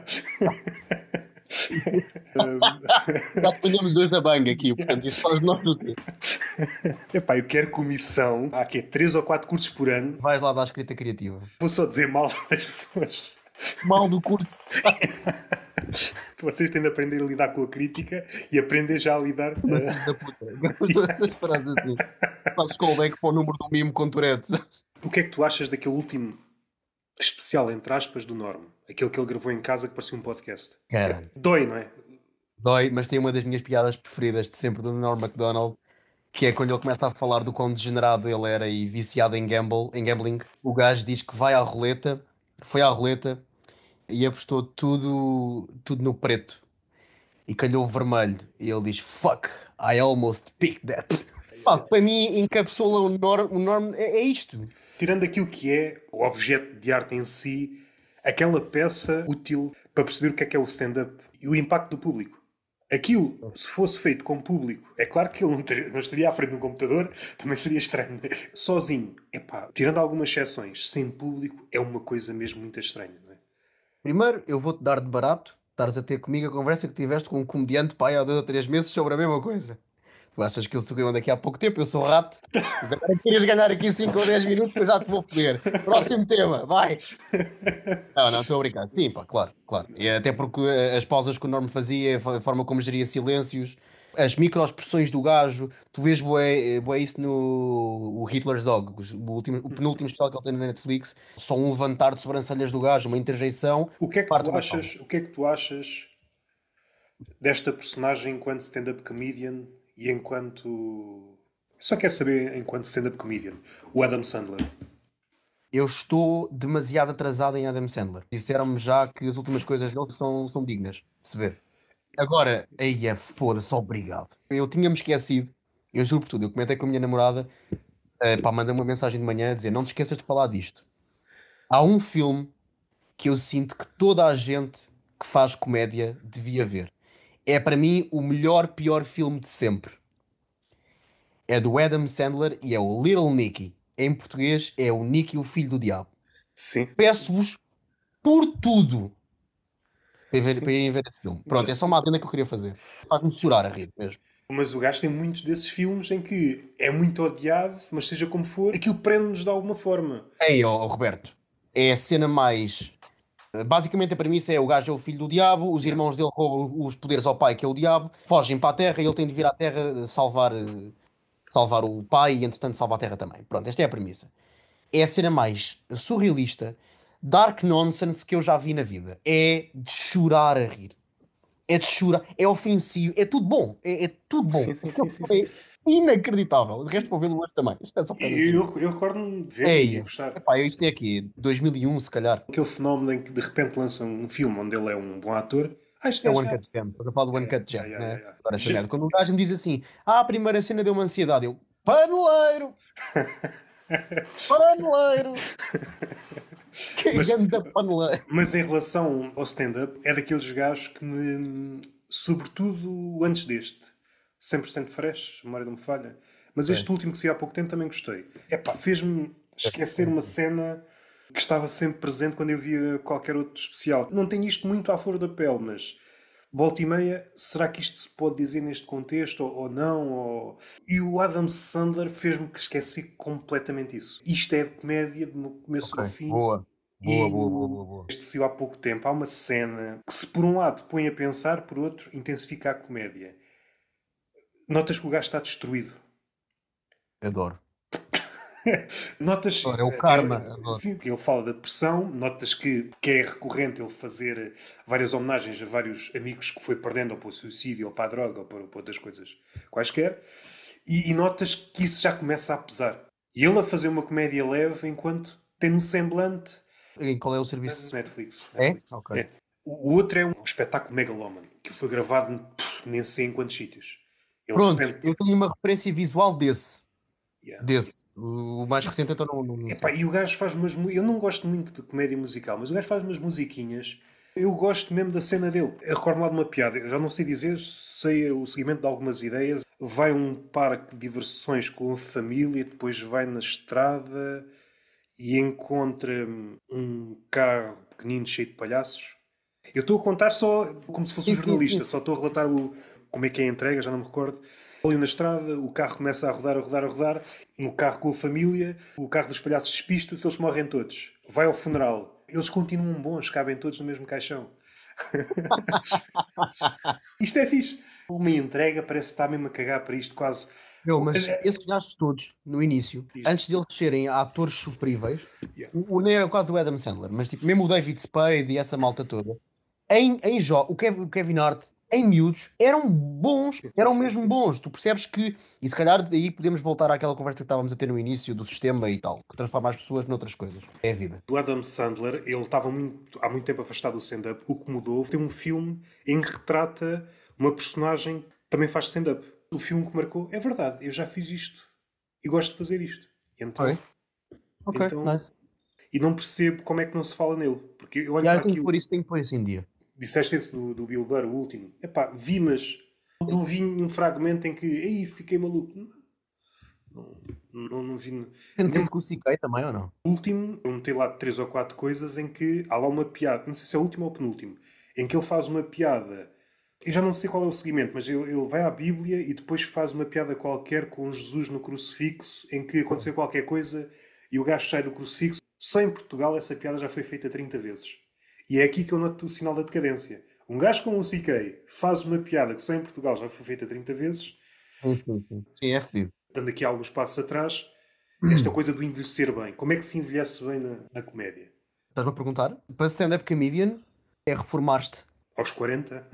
Já apanhamos dois na banga aqui, portanto, isso faz nós o quê? Epá, eu quero comissão. Há aqui três ou quatro cursos por ano. Vais lá dar escrita criativa. Vou só dizer mal às pessoas. Mal do curso. Vocês têm de aprender a lidar com a crítica e aprender já a lidar. Eh, com assim. Fazes callback para o número do mimo com Tourette. O que é que tu achas daquele último especial, entre aspas, do Norm. Aquele que ele gravou em casa que parecia um podcast. Caralho. Dói, não é? Dói, mas tem uma das minhas piadas preferidas de sempre do Norm MacDonald, que é quando ele começa a falar do quão degenerado ele era e viciado em, gamble, em gambling. O gajo diz que vai à roleta, foi à roleta e apostou tudo, tudo no preto. E calhou o vermelho. E ele diz: Fuck, I almost picked that. Pá, para mim encapsula o norm, o norm é, é isto. Tirando aquilo que é o objeto de arte em si, aquela peça útil para perceber o que é que é o stand-up e o impacto do público. Aquilo, se fosse feito com público, é claro que ele não, ter, não estaria à frente de um computador, também seria estranho. Sozinho, pá, tirando algumas exceções, sem público, é uma coisa mesmo muito estranha, não é? Primeiro, eu vou-te dar de barato, estares a ter comigo a conversa que tiveste com um comediante pai há dois ou três meses sobre a mesma coisa achas que eu sou ganhão daqui há pouco tempo? Eu sou rato. Querias ganhar aqui 5 ou 10 minutos, eu já te vou poder. Próximo tema, vai. Não, não, estou obrigado. Sim, pá, claro, claro. E até porque eh, as pausas que o Norm fazia, a forma como geria silêncios, as micro expressões do gajo, tu vês eh, isso no Hitler's Dog, o, último, o penúltimo especial que ele tem na Netflix, só um levantar de sobrancelhas do gajo, uma interjeição. O que é que tu achas? O que é que tu achas desta personagem enquanto stand-up comedian e enquanto. Só quero saber enquanto stand-up comedian, o Adam Sandler. Eu estou demasiado atrasado em Adam Sandler. Disseram-me já que as últimas coisas dele são, são dignas de se ver. Agora, aí é foda-se, obrigado. Eu tinha-me esquecido, eu juro por tudo, eu comentei com a minha namorada, uh, pá, uma mensagem de manhã a dizer: não te esqueças de falar disto. Há um filme que eu sinto que toda a gente que faz comédia devia ver é para mim o melhor, pior filme de sempre. É do Adam Sandler e é o Little Nicky. Em português é o Nicky, o filho do diabo. Sim. Peço-vos por tudo para, ver, para irem ver esse filme. Pronto, é só uma adenda que eu queria fazer. Faz-me chorar a rir mesmo. Mas o gajo tem muitos desses filmes em que é muito odiado, mas seja como for, aquilo prende-nos de alguma forma. Ei, ó, oh, Roberto, é a cena mais Basicamente a premissa é o gajo é o filho do diabo, os irmãos dele roubam os poderes ao pai, que é o diabo, fogem para a Terra e ele tem de vir à Terra eh, salvar, eh, salvar o pai e entretanto salvar a Terra também. Pronto, esta é a premissa. É a cena mais surrealista, dark nonsense que eu já vi na vida. É de chorar a rir. É de chorar, é ofensivo, é tudo bom. É, é tudo bom. Sim, sim, então, sim, inacreditável. De resto, vou vê-lo hoje também. É eu, eu recordo-me de ver e gostar. isto é aqui, 2001, se calhar. Aquele fenómeno em que de repente lança um filme onde ele é um bom ator. é, é o One é Cut Jam. Estás a falar do One é, Cut Jam, né? Quando o gajo me diz assim, ah, a primeira cena deu uma ansiedade, eu, paneleiro! paneleiro! que mas, grande paneleiro! Mas em relação ao stand-up, é daqueles gajos que me. Sobretudo antes deste 100% fresh, a memória não me falha. Mas este último que saiu há pouco tempo também gostei. É pá, fez-me esquecer uma cena que estava sempre presente quando eu via qualquer outro especial. Não tenho isto muito à flor da pele, mas volta e meia, será que isto se pode dizer neste contexto ou, ou não? Ou... E o Adam Sandler fez-me que esqueci completamente isso. Isto é comédia de começo okay, ao fim. Boa. Boa, e boa, boa, boa, boa. Este saiu há pouco tempo. Há uma cena que, se por um lado põe a pensar, por outro, intensifica a comédia. Notas que o gajo está destruído. Adoro. notas Adoro, é o eh, karma. Adoro. Sim, ele fala da depressão, notas que, que é recorrente ele fazer eh, várias homenagens a vários amigos que foi perdendo ou para o suicídio, ou para a droga, ou para, para outras coisas quaisquer. E, e notas que isso já começa a pesar. E ele a fazer uma comédia leve enquanto tem um semblante. Em qual é o serviço? Netflix. Netflix. É? Ok. É. O outro é um espetáculo megaloman que foi gravado nem sei em quantos sítios. Eu Pronto, repente... eu tenho uma referência visual desse. Yeah. Desse. O mais recente, então não. não, não Epá, e o gajo faz umas. Eu não gosto muito de comédia musical, mas o gajo faz umas musiquinhas. Eu gosto mesmo da cena dele. Eu recordo lá de uma piada, eu já não sei dizer, sei o seguimento de algumas ideias. Vai a um parque de diversões com a família, depois vai na estrada e encontra hum, um carro pequenino cheio de palhaços. Eu estou a contar só como se fosse um jornalista, só estou a relatar o, como é que é a entrega, já não me recordo. Ali na estrada, o carro começa a rodar, a rodar, a rodar. No carro com a família, o carro dos palhaços despista-se, eles morrem todos. Vai ao funeral. Eles continuam bons, cabem todos no mesmo caixão. isto é fixe. Uma entrega parece estar mesmo a cagar para isto, quase. Não, mas esses gajos todos, no início, isto. antes eles serem atores sofríveis, yeah. o, o, é quase o Adam Sandler, mas tipo, mesmo o David Spade e essa malta toda, em, em jo o, Kevin, o Kevin Hart em miúdos, eram bons, eram mesmo bons. Tu percebes que, e se calhar daí podemos voltar àquela conversa que estávamos a ter no início do sistema e tal, que transforma as pessoas noutras coisas. É a vida. Do Adam Sandler, ele estava muito, há muito tempo afastado do stand-up. O que mudou tem um filme em que retrata uma personagem que também faz stand-up. O filme que marcou, é verdade, eu já fiz isto e gosto de fazer isto. Então, okay. Okay, então nice. E não percebo como é que não se fala nele. Porque eu olho para aquilo... por isso, tenho que pôr isso em dia disseste esse do, do Bill Burr, o último. Epá, vi, mas não vi um fragmento em que aí fiquei maluco. Não, não, não vi. Não sei se com também ou não. O último, eu meti lá três ou quatro coisas em que há lá uma piada, não sei se é o último ou o penúltimo, em que ele faz uma piada. Eu já não sei qual é o seguimento, mas ele, ele vai à Bíblia e depois faz uma piada qualquer com Jesus no crucifixo, em que aconteceu qualquer coisa e o gajo sai do crucifixo. Só em Portugal essa piada já foi feita 30 vezes. E é aqui que eu noto o sinal da decadência. Um gajo como o CK faz uma piada que só em Portugal já foi feita 30 vezes. Sim, sim, sim. Sim, é fedido. Dando aqui alguns passos atrás, hum. esta coisa do envelhecer bem. Como é que se envelhece bem na, na comédia? Estás-me a perguntar? Para stand-up comedian é reformar-te. Aos 40?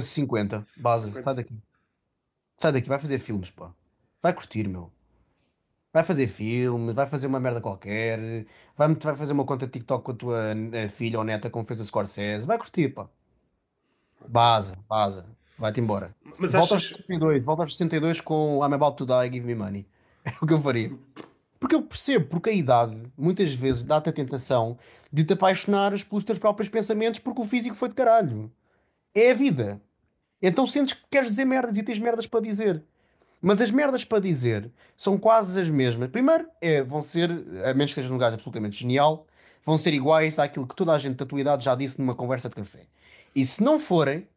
50. Eh, base, 50. sai daqui. Sai daqui, vai fazer filmes, pá. Vai curtir, meu. Vai fazer filme, vai fazer uma merda qualquer, vai, vai fazer uma conta TikTok com a tua eh, filha ou neta, como fez a Scorsese. Vai curtir, pá. Baza, baza. Vai-te embora. Mas volta, achas... aos 62, volta aos 62 com I'm about to die, give me money. É o que eu faria. Porque eu percebo, porque a idade muitas vezes dá-te a tentação de te apaixonares pelos teus próprios pensamentos porque o físico foi de caralho. É a vida. Então sentes que queres dizer merdas e tens merdas para dizer. Mas as merdas para dizer são quase as mesmas. Primeiro, é, vão ser, a menos que seja um gajo absolutamente genial, vão ser iguais àquilo que toda a gente da tua idade já disse numa conversa de café. E se não forem,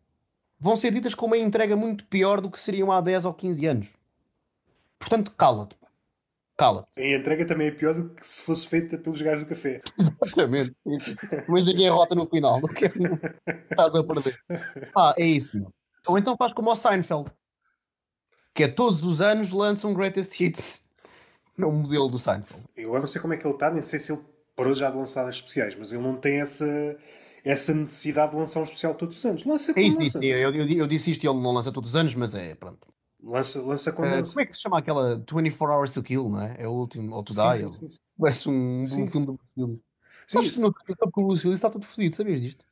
vão ser ditas com uma entrega muito pior do que seriam há 10 ou 15 anos. Portanto, cala-te. Cala-te. a entrega também é pior do que se fosse feita pelos gajos do café. Exatamente. Mas ninguém rota no final. Não Estás a perder. Ah, é isso. Meu. Ou então faz como o Seinfeld que é todos os anos lança um Greatest Hits. É o modelo do Seinfeld. Eu agora não sei como é que ele está, nem sei se ele parou já de lançar as especiais, mas ele não tem essa, essa necessidade de lançar um especial todos os anos. Lança quando é isso, lança. Isso, eu, eu, eu, disse isto e ele não lança todos os anos, mas é, pronto. Lança, lança quando uh, ah, lança. Como é que se chama aquela 24 Hours to Kill, não é? É o último, ou To sim, Die. Parece um, um filme do filme. Sim, sim. no que o Lúcio está tudo fodido, sabias disto?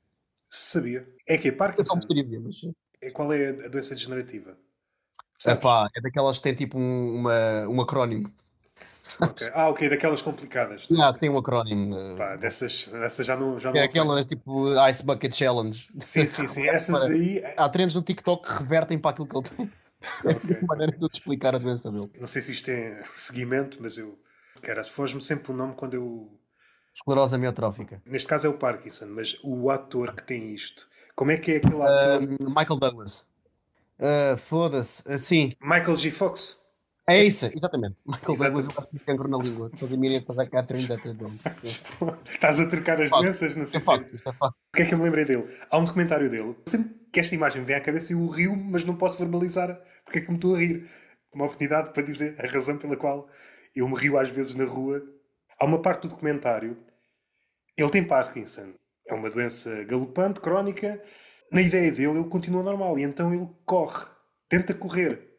Sabia. É que é Parkinson. Eu só ver, é, Qual é a doença degenerativa? Epá, é daquelas que tem tipo um, uma, um acrónimo. Okay. Ah, ok, daquelas complicadas. Ah, que tem um acrónimo. Eh, Pá, dessas, dessas já não. Já é não é aquelas né, tipo Ice Bucket Challenge. Sim, sim, sim. Essas aí. Há trends no TikTok que revertem para aquilo que ele tem. É okay. É a maneira de eu te explicar a doença dele. Não sei se isto tem seguimento, mas eu. Cara, se foge-me sempre o nome quando eu. Esclerose amiotrófica. Neste caso é o Parkinson, mas o ator que tem isto. Como é que é aquele ator? Michael Douglas. Uh, Foda-se, assim. Michael G. Fox. É isso, exatamente. Michael Douglas, eu é acho que cancro na língua. Toda a fazer Catherine já tem Estás a trocar as é doenças, não sei é se. Porquê é que eu me lembrei dele? Há um documentário dele. Sempre que esta imagem vem à cabeça, eu rio, mas não posso verbalizar porque é que me estou a rir. Uma oportunidade para dizer a razão pela qual eu me rio às vezes na rua. Há uma parte do documentário. Ele tem Parkinson. É uma doença galopante, crónica, na ideia dele, ele continua normal e então ele corre, tenta correr.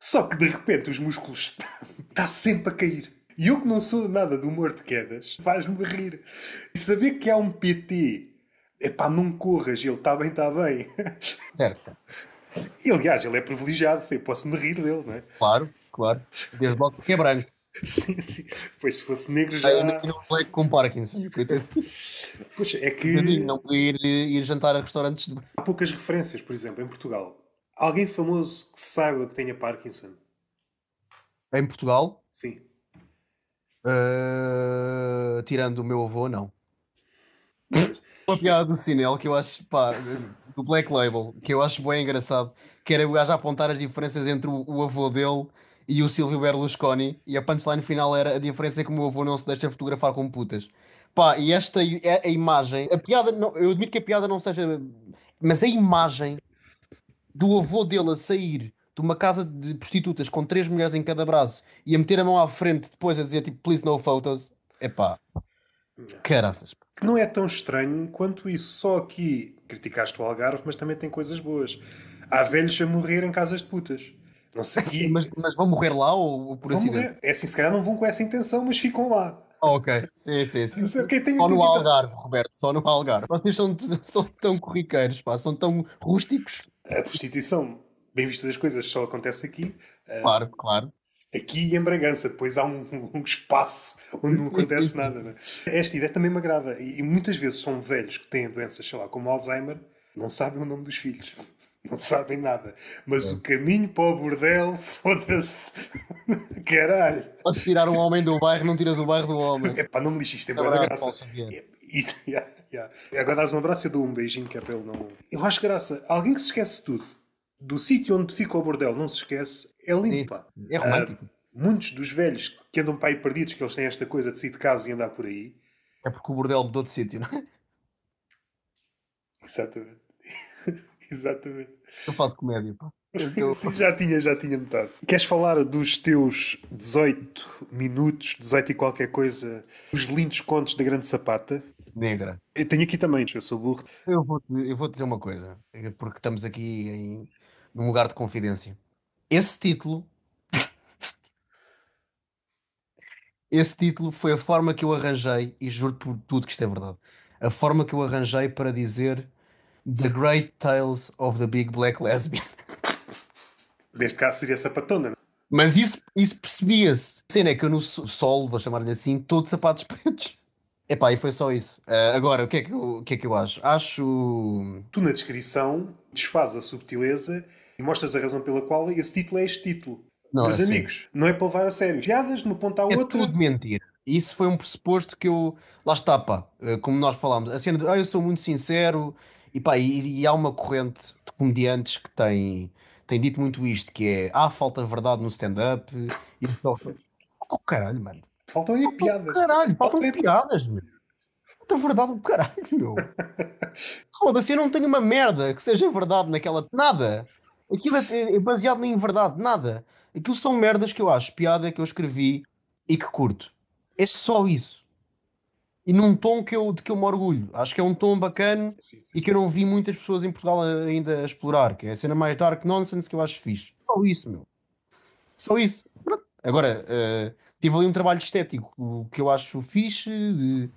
Só que de repente os músculos está sempre a cair. E eu que não sou nada do humor de quedas, faz-me rir. E saber que há um PT, epá, não corras, ele está bem, está bem. Certo, certo. E aliás, ele é privilegiado, eu posso me rir dele, não é? Claro, claro. Desde logo que é branco. Sim, sim. Pois se fosse negro já. Ah, eu não falei com Parkinson, pois Poxa, é que. Não podia ir, ir jantar a restaurantes. De... Há poucas referências, por exemplo, em Portugal. Alguém famoso que saiba que tenha Parkinson? Em Portugal? Sim. Uh, tirando o meu avô, não. Uma piada do Sinel que eu acho, pá, do Black Label, que eu acho bem engraçado, que era o gajo apontar as diferenças entre o, o avô dele e o Silvio Berlusconi, e a punchline final era a diferença é que o meu avô não se deixa fotografar com putas. Pá, e esta é a imagem, a piada, não, eu admito que a piada não seja, mas a imagem do avô dele a sair de uma casa de prostitutas com três mulheres em cada braço e a meter a mão à frente depois a dizer tipo please no photos, é pá, caraças. Não é tão estranho quanto isso, só aqui criticaste o Algarve, mas também tem coisas boas. Há velhos a morrer em casas de putas. Não sei mas, mas, vão morrer lá ou por acidente? É assim, se calhar não vão com essa intenção, mas ficam lá. Ah, ok, sim, sim, sim. Sei, tem só no Algarve, Roberto, só no Algarve. Vocês são, são tão corriqueiros, pá, são tão rústicos. A prostituição, bem visto das coisas, só acontece aqui. Ah, claro, uh, claro. Aqui em Bragança, depois há um, um espaço onde não acontece nada. Né? Esta ideia também me agrada. E, e muitas vezes são velhos que têm doenças, sei lá, como Alzheimer, não sabem o nome dos filhos. não sabem nada. Mas é. o caminho para o bordel, foda-se. Caralho. Podes tirar um homem do bairro, não tiras o bairro do homem. É pá, não me lixe isto, é boa graça. isso, yeah, yeah. Agora dás um abraço e dou um beijinho que é pelo não. Eu acho graça. Alguém que se esquece de tudo, do sítio onde fica o bordel, não se esquece, é limpa. Sim, é romântico. Ah, muitos dos velhos que andam para aí perdidos, que eles têm esta coisa de sair de casa e andar por aí. É porque o bordel mudou de sítio, não é? Exatamente. Exatamente. Eu faço comédia, pá. Eu... já tinha, já tinha notado. Queres falar dos teus 18 minutos, 18 e qualquer coisa, os lindos contos da Grande Sapata? Negra. Eu tenho aqui também, eu sou burro. Eu vou, eu vou dizer uma coisa, porque estamos aqui em, num lugar de confidência. Esse título. esse título foi a forma que eu arranjei, e juro por tudo que isto é verdade. A forma que eu arranjei para dizer The Great Tales of the Big Black Lesbian. Neste caso seria sapatona. Não? É? Mas isso, isso percebia-se. A cena é que eu no solo, vou chamar-lhe assim, todos sapatos pretos. Epá, e foi só isso. Uh, agora, o que, é que eu, o que é que eu acho? Acho. Tu, na descrição, desfaz a subtileza e mostras a razão pela qual esse título é este título. Não, Meus é amigos, assim. não é para levar a sério. Piadas de uma ponta ao é outro. É tudo mentira. Isso foi um pressuposto que eu. Lá está, pá. Ah, como nós falámos. A cena de, ah, eu sou muito sincero, e, pá, e, e há uma corrente de comediantes que tem, têm dito muito isto, que é, ah, falta verdade no stand-up. E só... Oh, caralho, mano. Faltam aí piadas. Caralho, faltam, faltam piadas, meu. Puta verdade o caralho, meu. Foda-se, eu não tenho uma merda que seja verdade naquela. Nada. Aquilo é, é, é baseado em verdade, nada. Aquilo são merdas que eu acho piada que eu escrevi e que curto. É só isso e num tom que eu, de que eu me orgulho. Acho que é um tom bacana sim, sim. e que eu não vi muitas pessoas em Portugal ainda a explorar, que é a cena mais dark nonsense que eu acho fixe. Só isso, meu. Só isso. Pronto. Agora, uh, tive ali um trabalho estético que eu acho fixe, de,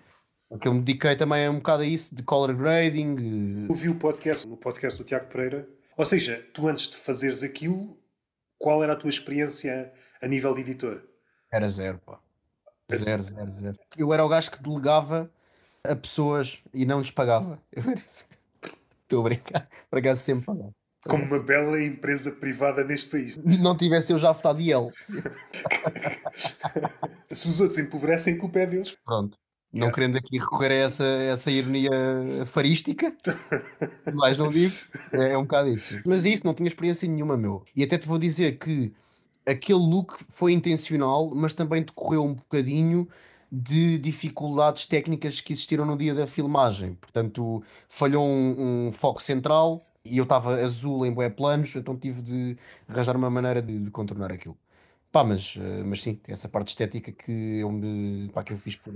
que eu me dediquei também é um bocado a isso, de color grading. De... Ouvi o podcast, no podcast do Tiago Pereira. Ou seja, tu antes de fazeres aquilo, qual era a tua experiência a nível de editor? Era zero, pá. Zero, zero, zero. Eu era o gajo que delegava a pessoas e não lhes pagava. Estou a brincar. para gás sempre pagava. Como uma bela empresa privada neste país. Não tivesse eu já votado e ele. Se os outros empobrecem, culpa é deles. Pronto. Não é. querendo aqui recorrer a essa, essa ironia farística, mas não digo, é, é um bocado isso. Mas isso, não tinha experiência nenhuma, meu. E até te vou dizer que aquele look foi intencional, mas também decorreu um bocadinho de dificuldades técnicas que existiram no dia da filmagem. Portanto, falhou um, um foco central e eu estava azul em bué planos, então tive de arranjar uma maneira de, de, contornar aquilo. Pá, mas, eh, mas sim, essa parte estética que eu, me, pá, que eu fiz por,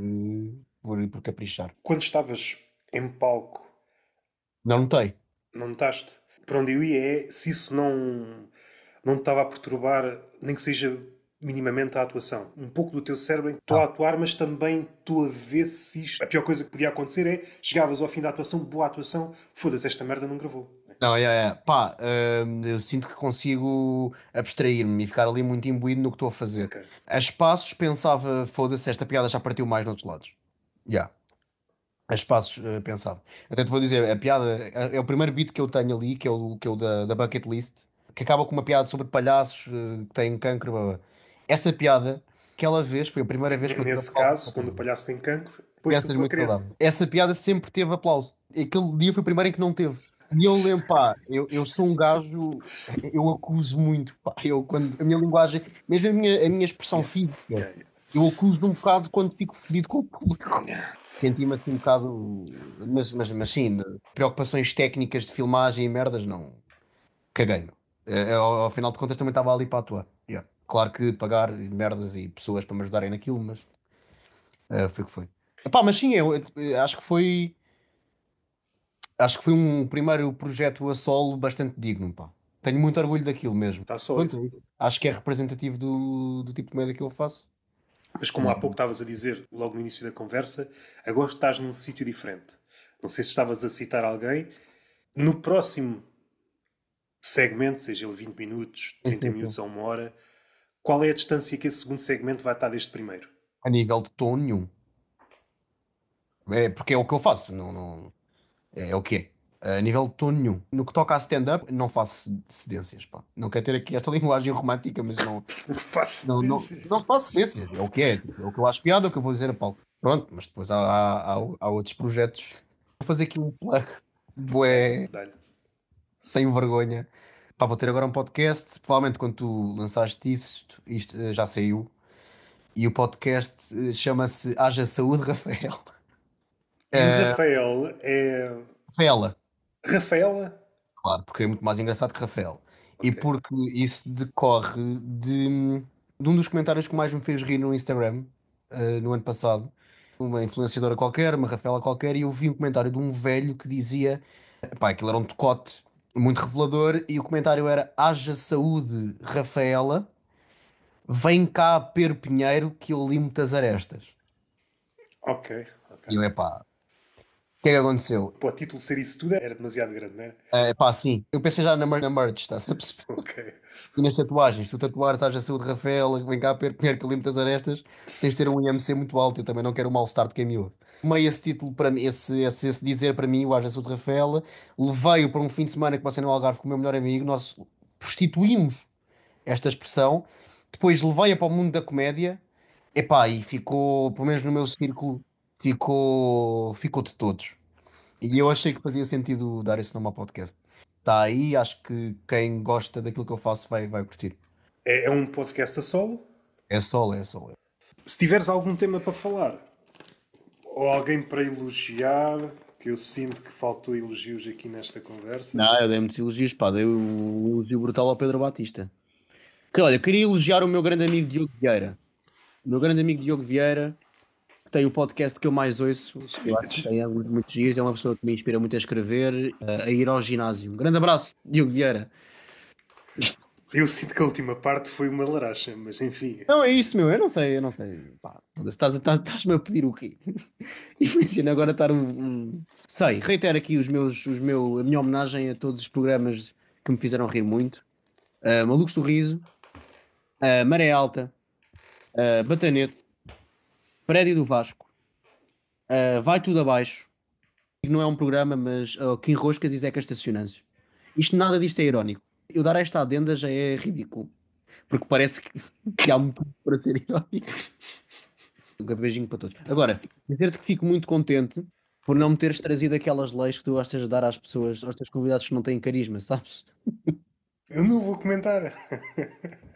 por, por caprichar. Quando estavas em palco... Não notei. Não notaste? Para onde eu ia é, se isso não não te estava a perturbar, nem que seja minimamente a atuação. Um pouco do teu cérebro estou ah. a atuar, mas também estou a ver se isto. A pior coisa que podia acontecer é chegavas ao fim da atuação, boa atuação, foda-se, esta merda não gravou. Não, é, é. pá, uh, eu sinto que consigo abstrair-me e ficar ali muito imbuído no que estou a fazer. Okay. A espaços pensava, foda-se, esta piada já partiu mais noutros lados. Já. Yeah. A espaços uh, pensava. Até te vou dizer, a piada é o primeiro beat que eu tenho ali, que é o, que é o da, da bucket list que acaba com uma piada sobre palhaços eh, que têm cancro. Blá, blá. Essa piada, aquela vez, foi a primeira vez que Nesse eu caso, palco, quando o palhaço tem cancro, muito Essa piada sempre teve aplauso. Aquele dia foi o primeiro em que não teve. E eu lembro, pá, eu, eu sou um gajo, eu acuso muito, pá, eu quando a minha linguagem, mesmo a minha, a minha expressão física, eu acuso um bocado quando fico fedido com o público. Senti-me assim um bocado, mas, mas, mas sim, preocupações técnicas de filmagem e merdas, não. Caguei-me. É, ao, final de contas também estava ali para atuar. Yeah. Claro que pagar merdas e pessoas para me ajudarem naquilo, mas eh, foi o que foi. Epá, mas sim, eu, eu, eh, acho que foi. Acho que foi um primeiro projeto a solo bastante digno. Pá. Tenho muito orgulho daquilo mesmo. Tá acho que é representativo do, do tipo de média que eu faço. Mas como há pouco estavas a dizer, logo no início da conversa, agora estás num sítio diferente. Não sei se estavas a citar alguém. No próximo segmento, seja ele 20 minutos, 30 sim, minutos sim. ou uma hora, qual é a distância que esse segundo segmento vai estar deste primeiro? A nível de tom nenhum. É porque é o que eu faço, não, não... É, é o quê? A nível de tom nenhum. No que toca a stand-up, não faço cedências, pá. Não quero ter aqui esta linguagem romântica, mas não... faço não, não, não, faço cedências. É o que é. É o que eu acho piada, é o que eu vou dizer a Paulo. Pronto, mas depois há, há, há, há outros projetos. Vou fazer aqui um plug. Bué... Dá-lhe sem vergonha. Pá, vou ter agora um podcast. Provavelmente quando tu lançaste isto, isto eh, já saiu. E o podcast eh, chama-se Haja Saúde, Rafael. E eh, Rafael é. Rafaela. Rafaela? Claro, porque é muito mais engraçado que Rafael. Okay. E porque isso decorre de, de, um dos comentários que mais me fez rir no Instagram uh, no ano passado. Uma influenciadora qualquer, uma Rafaela qualquer, e eu vi um comentário de um velho que dizia: pá, aquilo era um decote muito revelador, e o comentário era: haja saúde, Rafaela, vem cá Pedro Pinheiro que eu limo-te as arestas. Ok, ok. E eu, epá, o que é que aconteceu? Pô, o título ser isso tudo era demasiado grande, não é? É, pá, sim. Eu pensei já na, mer na merch, estás a perceber? Ok. E nas tatuagens. Tu tatuares, haja saúde, Rafaela, vem cá Pedro Pinheiro que eu limo-te as arestas, tens de ter um IMC muito alto. Eu também não quero um mal-estar de quem é me ouve. Meio esse título, para mim, esse, esse, esse dizer para mim, o Haja Saúde Rafael levei-o para um fim de semana que passei no Algarve com o meu melhor amigo, nós prostituímos esta expressão, depois levei-a para o mundo da comédia, epá, e ficou, pelo menos no meu círculo, ficou, ficou de todos. E eu achei que fazia sentido dar esse nome ao podcast. Está aí, acho que quem gosta daquilo que eu faço vai, vai curtir. É, é um podcast a solo? É solo, é solo. Se tiveres algum tema para falar, ou alguém para elogiar, que eu sinto que faltou elogios aqui nesta conversa. Não, eu dei muitos elogios, pá, dei o elogio brutal ao Pedro Batista. Que olha, queria elogiar o meu grande amigo Diogo Vieira. O meu grande amigo Diogo Vieira, que tem o podcast que eu mais ouço, eu acho que tem muitos dias, é uma pessoa que me inspira muito a escrever, eh, a ir ao ginásio. Um grande abraço, Diogo Vieira. Eu sinto que a última parte foi uma laracha, mas enfim. Não, é isso, meu. Eu não sei, eu não sei. estás-me estás, estás a pedir o quê? Imagina agora estar um, um. Sei, reitero aqui os meus, os meu, a minha homenagem a todos os programas que me fizeram rir muito: uh, Malucos do Riso, uh, Maré Alta, uh, Bataneto, Prédio do Vasco, uh, Vai Tudo Abaixo. Não é um programa, mas uh, oh, Kim Roscas é e Zeca é Estacionâncios. Isto nada disto é irónico eu dar esta adenda já é ridículo. Porque parece que, que há muito para ser irónico. Um beijinho para todos. Agora, dizer-te que fico muito contente por não me teres trazido aquelas leis que tu gostas de dar às pessoas, aos teus convidados que não têm carisma, sabes? Eu não vou comentar.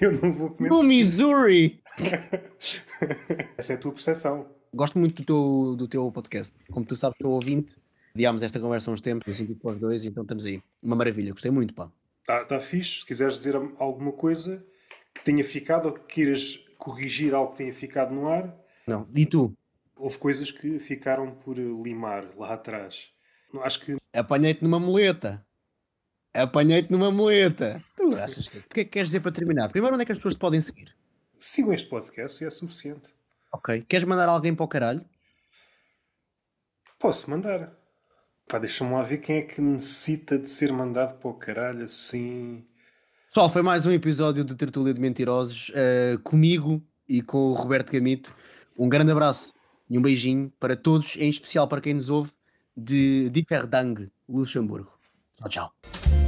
Eu não vou comentar. No Missouri! Essa é a tua percepção. Gosto muito do teu, do teu podcast. Como tu sabes, sou ouvinte Diámos esta conversa uns tempos, me senti para dois, então estamos aí. Uma maravilha, gostei muito, pá. Está tá fixe. Se quiseres dizer alguma coisa que tenha ficado ou que queiras corrigir algo que tenha ficado no ar. Não, e tu? Houve coisas que ficaram por limar lá atrás. Acho que. Apanhei-te numa muleta. Apanhei-te numa muleta. Tu achas que. O que é que queres dizer para terminar? Primeiro, onde é que as pessoas te podem seguir? Sigam este podcast e é suficiente. Ok. Queres mandar alguém para o caralho? Posso mandar. Pá, deixa-me lá ver quem é que necessita de ser mandado para o caralho assim. Pessoal, foi mais um episódio de Tertúlia de Mentirosos uh, comigo e com o Roberto Gamito. Um grande abraço e um beijinho para todos, em especial para quem nos ouve de Differdang, Luxemburgo. Tchau, tchau.